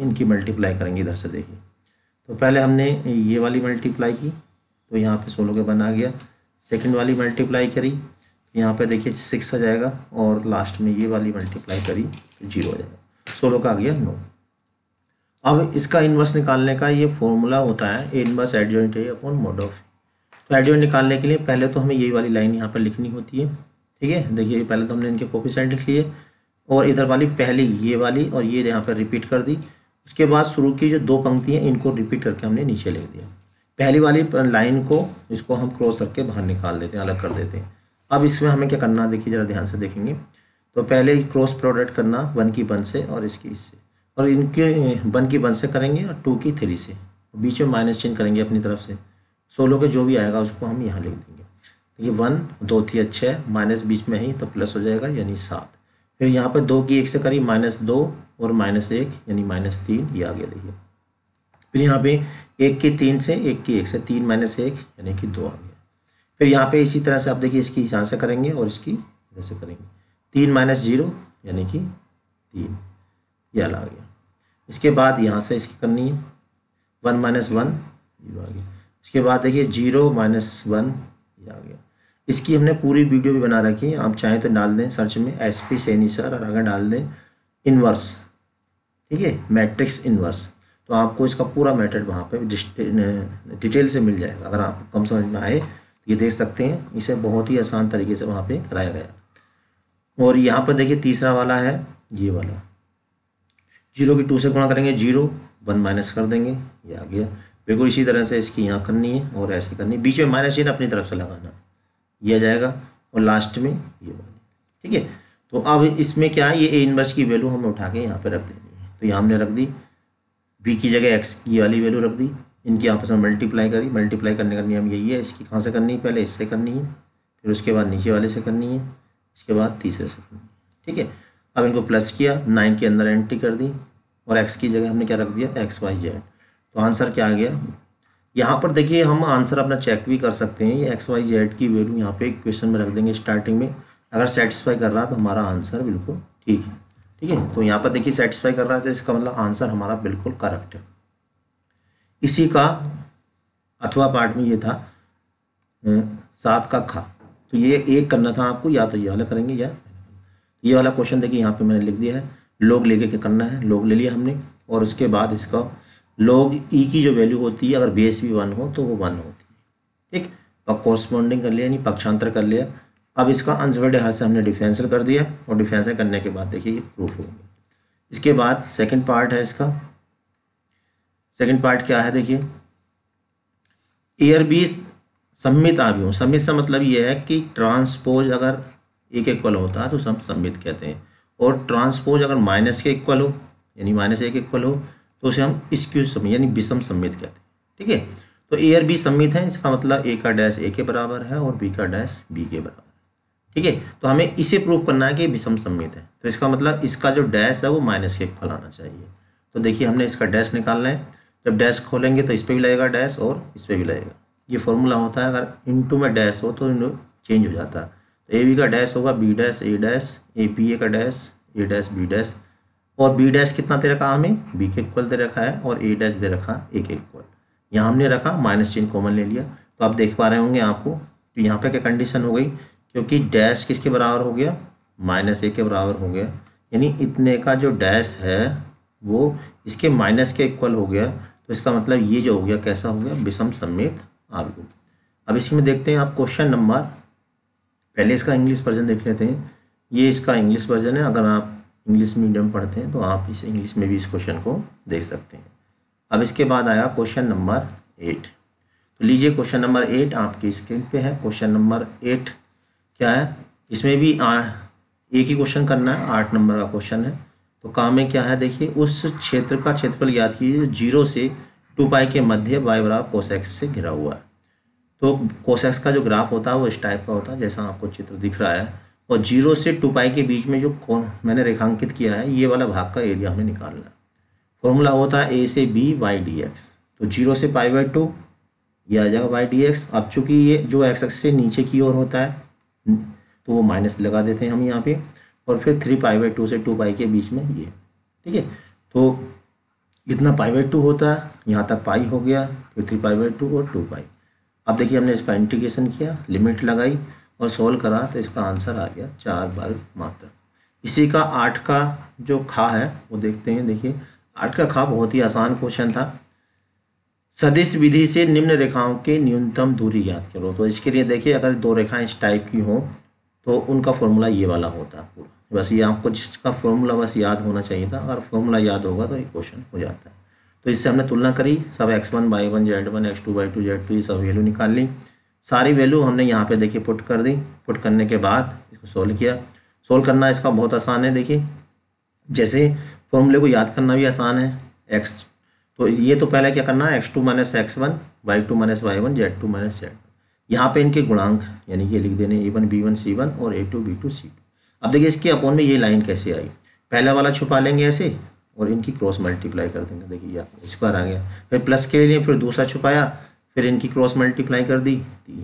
इनकी मल्टीप्लाई करेंगे इधर से देखिए तो पहले हमने ये वाली मल्टीप्लाई की तो यहाँ पे सोलह के बना गया सेकंड वाली मल्टीप्लाई करी तो यहाँ पे देखिए सिक्स आ जाएगा और लास्ट में ये वाली मल्टीप्लाई करी तो जीरो आ जाएगा सोलह का आ गया नौ अब इसका इनवर्स निकालने का ये फॉर्मूला होता है inverse adjoint A upon mod of तो एडजोइंट निकालने के लिए पहले तो हमें यही वाली लाइन यहाँ पर लिखनी होती है ठीक है देखिए पहले तो हमने इनके कोफिशेंट लिख लिए और इधर वाली पहली ये वाली और ये यहाँ पर रिपीट कर दी उसके बाद शुरू की जो दो पंक्तियाँ इनको रिपीट करके हमने नीचे लिख दिया पहली वाली लाइन को इसको हम क्रॉस करके बाहर निकाल देते हैं अलग कर देते हैं अब इसमें हमें क्या करना देखिए ज़रा ध्यान से देखेंगे तो पहले क्रॉस प्रोडक्ट करना वन की वन से और इसकी इससे और इनके वन की वन से करेंगे और टू की थ्री से बीच में माइनस चेंज करेंगे अपनी तरफ से सोलो के जो भी आएगा उसको हम यहाँ लिख देंगे ये वन दो थी है माइनस बीच में ही तो प्लस हो जाएगा यानी सात फिर यहाँ पर दो की एक से करी माइनस दो और माइनस एक यानी माइनस तीन ये आगे देखिए फिर यहाँ पे एक की तीन से एक की एक से तीन माइनस एक यानी कि दो आ गया फिर यहाँ पे इसी तरह से आप देखिए इसकी यहाँ से करेंगे और इसकी इधर से करेंगे तीन माइनस जीरो यानी कि तीन ये अला आ गया इसके बाद यहाँ से इसकी करनी है वन माइनस वन जीरो आ गया इसके बाद देखिए जीरो माइनस वन ये आ गया इसकी हमने पूरी वीडियो भी बना रखी है आप चाहें तो डाल दें सर्च में एस पी सैनी सर और अगर डाल दें इनवर्स ठीक है मैट्रिक्स इनवर्स तो आपको इसका पूरा मैटर वहाँ पर डिटेल से मिल जाएगा अगर आप कम समझ में आए तो ये देख सकते हैं इसे बहुत ही आसान तरीके से वहाँ पे कराया गया और यहाँ पर देखिए तीसरा वाला है ये वाला जीरो की टू से गुणा करेंगे जीरो वन माइनस कर देंगे ये आ गया बिल्कुल इसी तरह से इसकी यहाँ करनी है और ऐसे करनी बीच में माइनस चिन्ह अपनी तरफ से लगाना यह जाएगा और लास्ट में ये वाली ठीक है तो अब इसमें क्या है ये ए इनवर्स की वैल्यू हमें उठा के यहाँ पर रख देनी है तो यहाँ हमने रख दी बी की जगह एक्स की वाली वैल्यू रख दी इनकी आपस में मल्टीप्लाई करी मल्टीप्लाई करने का नियम यही है इसकी कहाँ से करनी है पहले इससे करनी है फिर उसके बाद नीचे वाले से करनी है उसके बाद तीसरे सेकेंड ठीक है अब इनको प्लस किया नाइन के अंदर एंट्री कर दी और एक्स की जगह हमने क्या रख दिया एक्स वाई जेड तो आंसर क्या आ गया यहाँ पर देखिए हम आंसर अपना चेक भी कर सकते हैं ये एक्स वाई जेड की वैल्यू यहाँ पे क्वेश्चन में रख देंगे स्टार्टिंग में अगर सेटिस्फाई कर रहा तो हमारा आंसर बिल्कुल ठीक है ठीक है तो यहाँ पर देखिए सेटिस्फाई कर रहा है तो इसका मतलब आंसर हमारा बिल्कुल करेक्ट है इसी का अथवा पार्ट में ये था सात का खा तो ये एक करना था आपको या तो ये वाला करेंगे या ये वाला क्वेश्चन देखिए यहाँ पे मैंने लिख दिया है लोग लेके के करना है लोग ले लिया हमने और उसके बाद इसका लोग ई e की जो वैल्यू होती है अगर बेस भी वन हो तो वो वन होती है ठीक और कॉरस्पॉन्डिंग कर लिया यानी पक्षांतर कर लिया अब इसका अंसवर्ड हर से हमने डिफेंसर कर दिया और डिफेंसर करने के बाद देखिए प्रूफ हो गया इसके बाद सेकेंड पार्ट है इसका सेकेंड पार्ट क्या है देखिए एयर बीस सम्मित आ हूँ सम्मित से मतलब ये है कि ट्रांसपोज अगर एक इक्वल होता है तो हम सम्मित कहते हैं और ट्रांसपोज अगर माइनस के इक्वल हो यानी माइनस एक इक्वल हो तो उसे हम स्क्यू सम्मित यानी विषम सम्मित कहते हैं ठीक है तो ए और बी सम्मित है इसका मतलब ए का डैश ए के बराबर है और बी का डैश बी के बराबर है ठीक है तो हमें इसे प्रूव करना है कि विषम सम्मित है तो इसका मतलब इसका जो डैश है वो माइनस के इक्वल आना चाहिए तो देखिए हमने इसका डैश निकालना है जब डैश खोलेंगे तो इस पर भी लगेगा डैश और इस पर भी लगेगा ये फॉर्मूला होता है अगर इंटू में डैश हो तो चेंज हो जाता है तो ए बी का डैश होगा B dash A dash A P A का dash A dash B dash और बी डैश कितना दे रखा हमें बी के इक्वल दे रखा है और ए डैश दे रखा ए के इक्वल यहाँ हमने रखा माइनस चेंज कॉमन ले लिया तो आप देख पा रहे होंगे आपको तो यहाँ पर क्या कंडीशन हो गई क्योंकि डैश किसके बराबर हो गया माइनस ए के बराबर हो गया यानी इतने का जो डैश है वो इसके माइनस के इक्वल हो गया तो इसका मतलब ये जो हो गया कैसा हो गया विषम सम्मित आर्ग्यू हाँ, अब इसमें देखते हैं आप क्वेश्चन नंबर पहले इसका इंग्लिश वर्जन देख लेते हैं ये इसका इंग्लिश वर्जन है अगर आप इंग्लिश मीडियम पढ़ते हैं तो आप इस इंग्लिश में भी इस क्वेश्चन को देख सकते हैं अब इसके बाद आया क्वेश्चन नंबर एट तो लीजिए क्वेश्चन नंबर एट आपकी स्क्रीन पे है क्वेश्चन नंबर एट क्या है इसमें भी आ, एक ही क्वेश्चन करना है आठ नंबर का क्वेश्चन है तो काम में क्या है देखिए उस क्षेत्र का क्षेत्रफल याद कीजिए जीरो से टू पाई के मध्य बायोग्राफ बराबर कोसेक्स से घिरा हुआ है तो कोसेक्स का जो ग्राफ होता है वो इस टाइप का होता है जैसा आपको चित्र दिख रहा है और जीरो से टू पाई के बीच में जो कौन मैंने रेखांकित किया है ये वाला भाग का एरिया हमें निकालना है फॉर्मूला होता है ए से बी वाई डी एक्स तो जीरो से पाई बाई टू ये आ जाएगा वाई डी एक्स अब चूंकि ये जो एक्स एक्स से नीचे की ओर होता है तो वो माइनस लगा देते हैं हम यहाँ पे और फिर थ्री पाई बाई टू से टू पाई के बीच में ये ठीक है तो इतना पाई बाई टू होता है यहाँ तक पाई हो गया फिर थ्री पाई बाई टू और टू पाई अब देखिए हमने इसका इंटीग्रेशन किया लिमिट लगाई और सोल्व करा तो इसका आंसर आ गया चार बार मात्र इसी का आठ का जो खा है वो देखते हैं देखिए आठ का खा बहुत ही आसान क्वेश्चन था सदिश विधि से निम्न रेखाओं के न्यूनतम दूरी याद करो तो इसके लिए देखिए अगर दो रेखाएं इस टाइप की हों तो उनका फॉर्मूला ये वाला होता है पूरा बस ये आपको जिसका फॉर्मूला बस याद होना चाहिए था अगर फॉर्मूला याद होगा तो ये क्वेश्चन हो जाता है तो इससे हमने तुलना करी सब X one by one Z one X two by two Z two ये सब वैल्यू निकाल ली सारी वैल्यू हमने यहाँ पे देखिए पुट कर दी पुट करने के बाद इसको सोल्व किया सोल्व करना इसका बहुत आसान है देखिए जैसे फॉर्मूले को याद करना भी आसान है एक्स तो ये तो पहले क्या करना है X two minus X one Y two minus Y one Z two minus Z यहाँ पर इनके गुणांक यानी कि लिख देने A one B one C one और A two B two C two अब देखिए इसके अपोन में ये लाइन कैसे आई पहला वाला छुपा लेंगे ऐसे और इनकी क्रॉस मल्टीप्लाई कर देंगे देखिए ये स्क्वायर आ गया फिर प्लस के लिए फिर दूसरा छुपाया फिर इनकी क्रॉस मल्टीप्लाई कर दी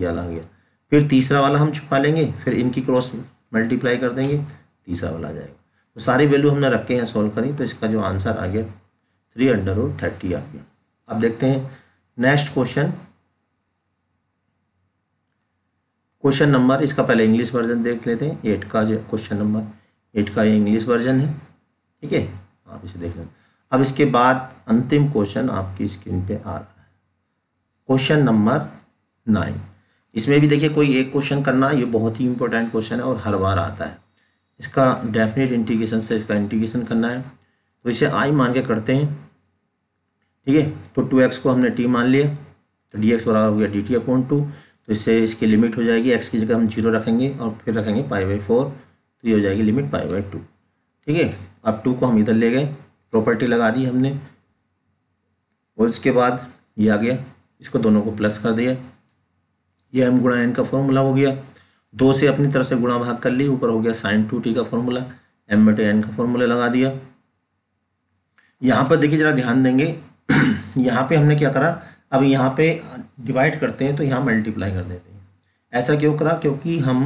यहाँ आ गया फिर तीसरा वाला हम छुपा लेंगे फिर इनकी क्रॉस मल्टीप्लाई कर देंगे तीसरा वाला आ जाएगा तो सारी वैल्यू हमने रखे हैं सॉल्व करी तो इसका जो आंसर आ गया थ्री अंडर और थर्टी आ गया अब देखते हैं नेक्स्ट क्वेश्चन क्वेश्चन नंबर इसका पहले इंग्लिश वर्जन देख लेते हैं एट का जो क्वेश्चन नंबर एट का ये इंग्लिश वर्जन है ठीक है आप इसे देख लें अब इसके बाद अंतिम क्वेश्चन आपकी स्क्रीन पे आ रहा है क्वेश्चन नंबर नाइन इसमें भी देखिए कोई एक क्वेश्चन करना ये बहुत ही इंपॉर्टेंट क्वेश्चन है और हर बार आता है इसका डेफिनेट इंटीग्रेशन से इसका इंटीग्रेशन करना है तो इसे आई मान के करते हैं ठीक है तो टू एक्स को हमने टी मान लिया तो डी एक्स बराबर हो गया डी टी अपॉन टू तो इससे इसकी लिमिट हो जाएगी एक्स की जगह हम जीरो रखेंगे और फिर रखेंगे पाई बाई फोर तो ये हो जाएगी लिमिट पाई बाई टू ठीक है अब टू को हम इधर ले गए प्रॉपर्टी लगा दी हमने और इसके बाद ये आ गया इसको दोनों को प्लस कर दिया ये एम गुणा एन का फॉर्मूला हो गया दो से अपनी तरफ से गुणा भाग कर ली ऊपर हो गया साइन टू टी का फॉर्मूला एम बटे एन का फॉर्मूला लगा दिया यहाँ पर देखिए ज़रा ध्यान देंगे <clears throat> यहाँ पे हमने क्या करा अब यहाँ पे डिवाइड करते हैं तो यहाँ मल्टीप्लाई कर देते हैं ऐसा क्यों करा क्योंकि हम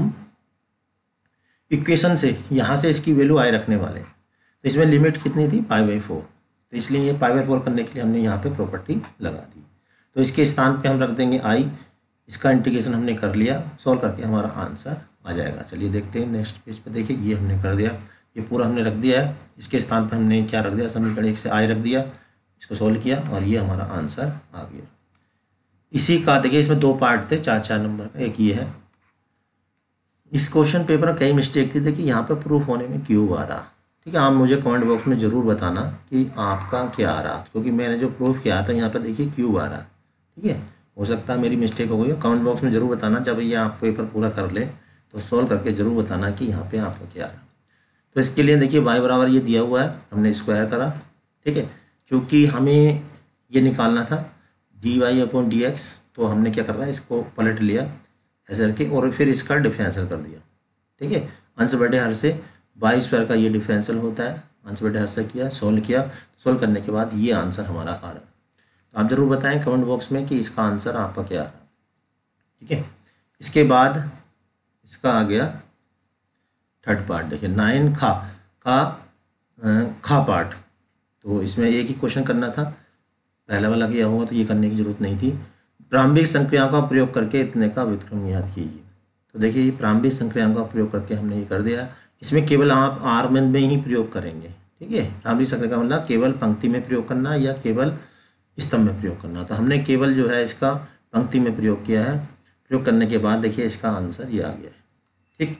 इक्वेशन से यहाँ से इसकी वैल्यू आई रखने वाले हैं तो इसमें लिमिट कितनी थी पाई बाई फोर तो इसलिए ये पाई बाई फोर करने के लिए हमने यहाँ पे प्रॉपर्टी लगा दी तो इसके स्थान पे हम रख देंगे आई इसका इंटीग्रेशन हमने कर लिया सॉल्व करके हमारा आंसर आ जाएगा चलिए देखते हैं नेक्स्ट पेज पर देखिए ये हमने कर दिया ये पूरा हमने रख दिया है इसके स्थान पर हमने क्या रख दिया समीकरण एक से आई रख दिया इसको सॉल्व किया और ये हमारा आंसर आ गया इसी का देखिए इसमें दो पार्ट थे चार चार नंबर एक ये है इस क्वेश्चन पेपर में कई मिस्टेक थी देखिए यहाँ पर प्रूफ होने में क्यों आ रहा ठीक है आप मुझे कमेंट बॉक्स में ज़रूर बताना कि आपका क्या आ रहा क्योंकि मैंने जो प्रूफ किया था यहाँ पर देखिए क्यों आ रहा ठीक है हो सकता है मेरी मिस्टेक हो गई हो कमेंट बॉक्स में ज़रूर बताना जब ये आप पेपर पूरा कर लें तो सॉल्व करके ज़रूर बताना कि यहाँ पे आपका क्या आ रहा तो इसके लिए देखिए वाई बराबर ये दिया हुआ है हमने स्क्वायर करा ठीक है चूँकि हमें ये निकालना था D Y upon D X तो हमने क्या कर रहा है इसको पलट लिया ऐसे करके और फिर इसका डिफ्रेंशियल कर दिया ठीक है अंश बटे हर से बाई स्क्वायर का ये डिफ्रेंशियल होता है अंश बटे हर से किया सोल्व किया सोल्व करने के बाद ये आंसर हमारा आ रहा है तो आप ज़रूर बताएं कमेंट बॉक्स में कि इसका आंसर आपका क्या आ रहा है ठीक है इसके बाद इसका आ गया थर्ड पार्ट देखिए नाइन खा का खा पार्ट तो इसमें एक ही क्वेश्चन करना था पहला वाला किया होगा तो ये करने की जरूरत नहीं थी प्रारंभिक संक्रियाओं का प्रयोग करके इतने का विक्रम याद कीजिए तो देखिए प्रारंभिक संक्रियाओं का प्रयोग करके हमने ये कर दिया इसमें केवल आप आर्म में ही प्रयोग करेंगे ठीक है प्रारंभिक संक्रिया का मतलब केवल पंक्ति में प्रयोग करना या केवल स्तंभ में प्रयोग करना तो हमने केवल जो है इसका पंक्ति में प्रयोग किया है प्रयोग करने के बाद देखिए इसका आंसर ये आ गया है ठीक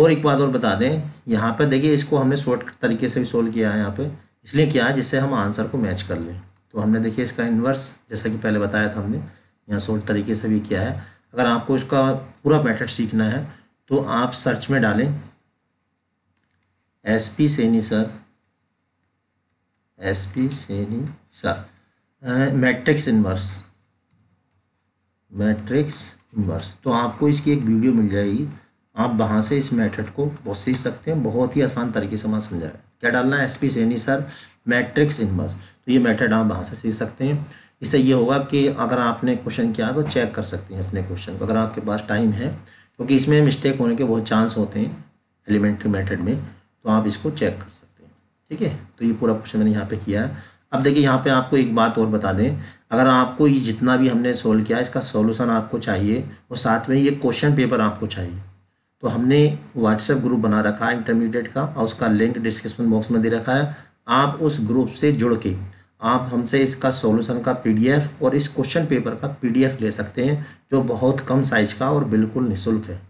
और एक बात और बता दें यहाँ पर देखिए इसको हमने शॉर्ट तरीके से भी सोल्व किया है यहाँ पर इसलिए क्या है जिससे हम आंसर को मैच कर लें तो हमने देखिए इसका इन्वर्स जैसा कि पहले बताया था हमने यहाँ सोल्ट तरीके से भी किया है अगर आपको इसका पूरा मैथड सीखना है तो आप सर्च में डालें S P Saini sir S P Saini sir matrix inverse matrix inverse तो आपको इसकी एक वीडियो मिल जाएगी आप वहाँ से इस मेथड को बहुत सीख सकते हैं बहुत ही आसान तरीके से वहाँ समझाया क्या डालना है S P Saini sir matrix inverse तो ये मेथड आप वहाँ से सीख सकते हैं इससे ये होगा कि अगर आपने क्वेश्चन किया तो चेक कर सकते हैं अपने क्वेश्चन को अगर आपके पास टाइम है क्योंकि इसमें मिस्टेक होने के बहुत चांस होते हैं एलिमेंट्री मेथड में तो आप इसको चेक कर सकते हैं ठीक है तो ये पूरा क्वेश्चन मैंने यहाँ पे किया है अब देखिए यहाँ पे आपको एक बात और बता दें अगर आपको ये जितना भी हमने सोल्व किया इसका सोल्यूशन आपको चाहिए और साथ में ये क्वेश्चन पेपर आपको चाहिए तो हमने व्हाट्सएप ग्रुप बना रखा है इंटरमीडिएट का और उसका लिंक डिस्क्रिप्शन बॉक्स में दे रखा है आप उस ग्रुप से जुड़ के आप हमसे इसका सॉल्यूशन का पीडीएफ और इस क्वेश्चन पेपर का पीडीएफ ले सकते हैं जो बहुत कम साइज का और बिल्कुल निःशुल्क है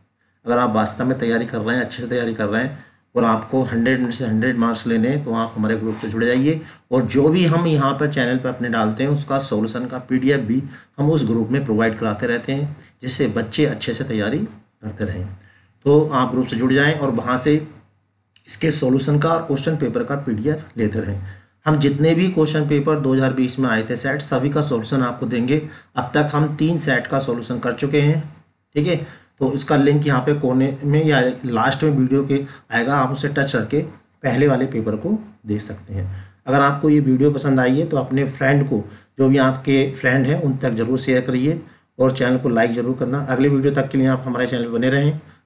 अगर आप वास्तव में तैयारी कर रहे हैं अच्छे से तैयारी कर रहे हैं और आपको हंड्रेड से हंड्रेड मार्क्स लेने हैं तो आप हमारे ग्रुप से जुड़ जाइए और जो भी हम यहाँ पर चैनल पर अपने डालते हैं उसका सोल्यूशन का पी भी हम उस ग्रुप में प्रोवाइड कराते रहते हैं जिससे बच्चे अच्छे से तैयारी करते रहें तो आप ग्रुप से जुड़ जाएं और वहाँ से इसके सॉल्यूशन का और क्वेश्चन पेपर का पीडीएफ लेते रहें हम जितने भी क्वेश्चन पेपर 2020 में आए थे सेट सभी का सॉल्यूशन आपको देंगे अब तक हम तीन सेट का सॉल्यूशन कर चुके हैं ठीक है तो इसका लिंक यहाँ पे कोने में या लास्ट में वीडियो के आएगा आप उसे टच करके पहले वाले पेपर को दे सकते हैं अगर आपको ये वीडियो पसंद आई है तो अपने फ्रेंड को जो भी आपके फ्रेंड हैं उन तक ज़रूर शेयर करिए और चैनल को लाइक ज़रूर करना अगले वीडियो तक के लिए आप हमारे चैनल बने रहें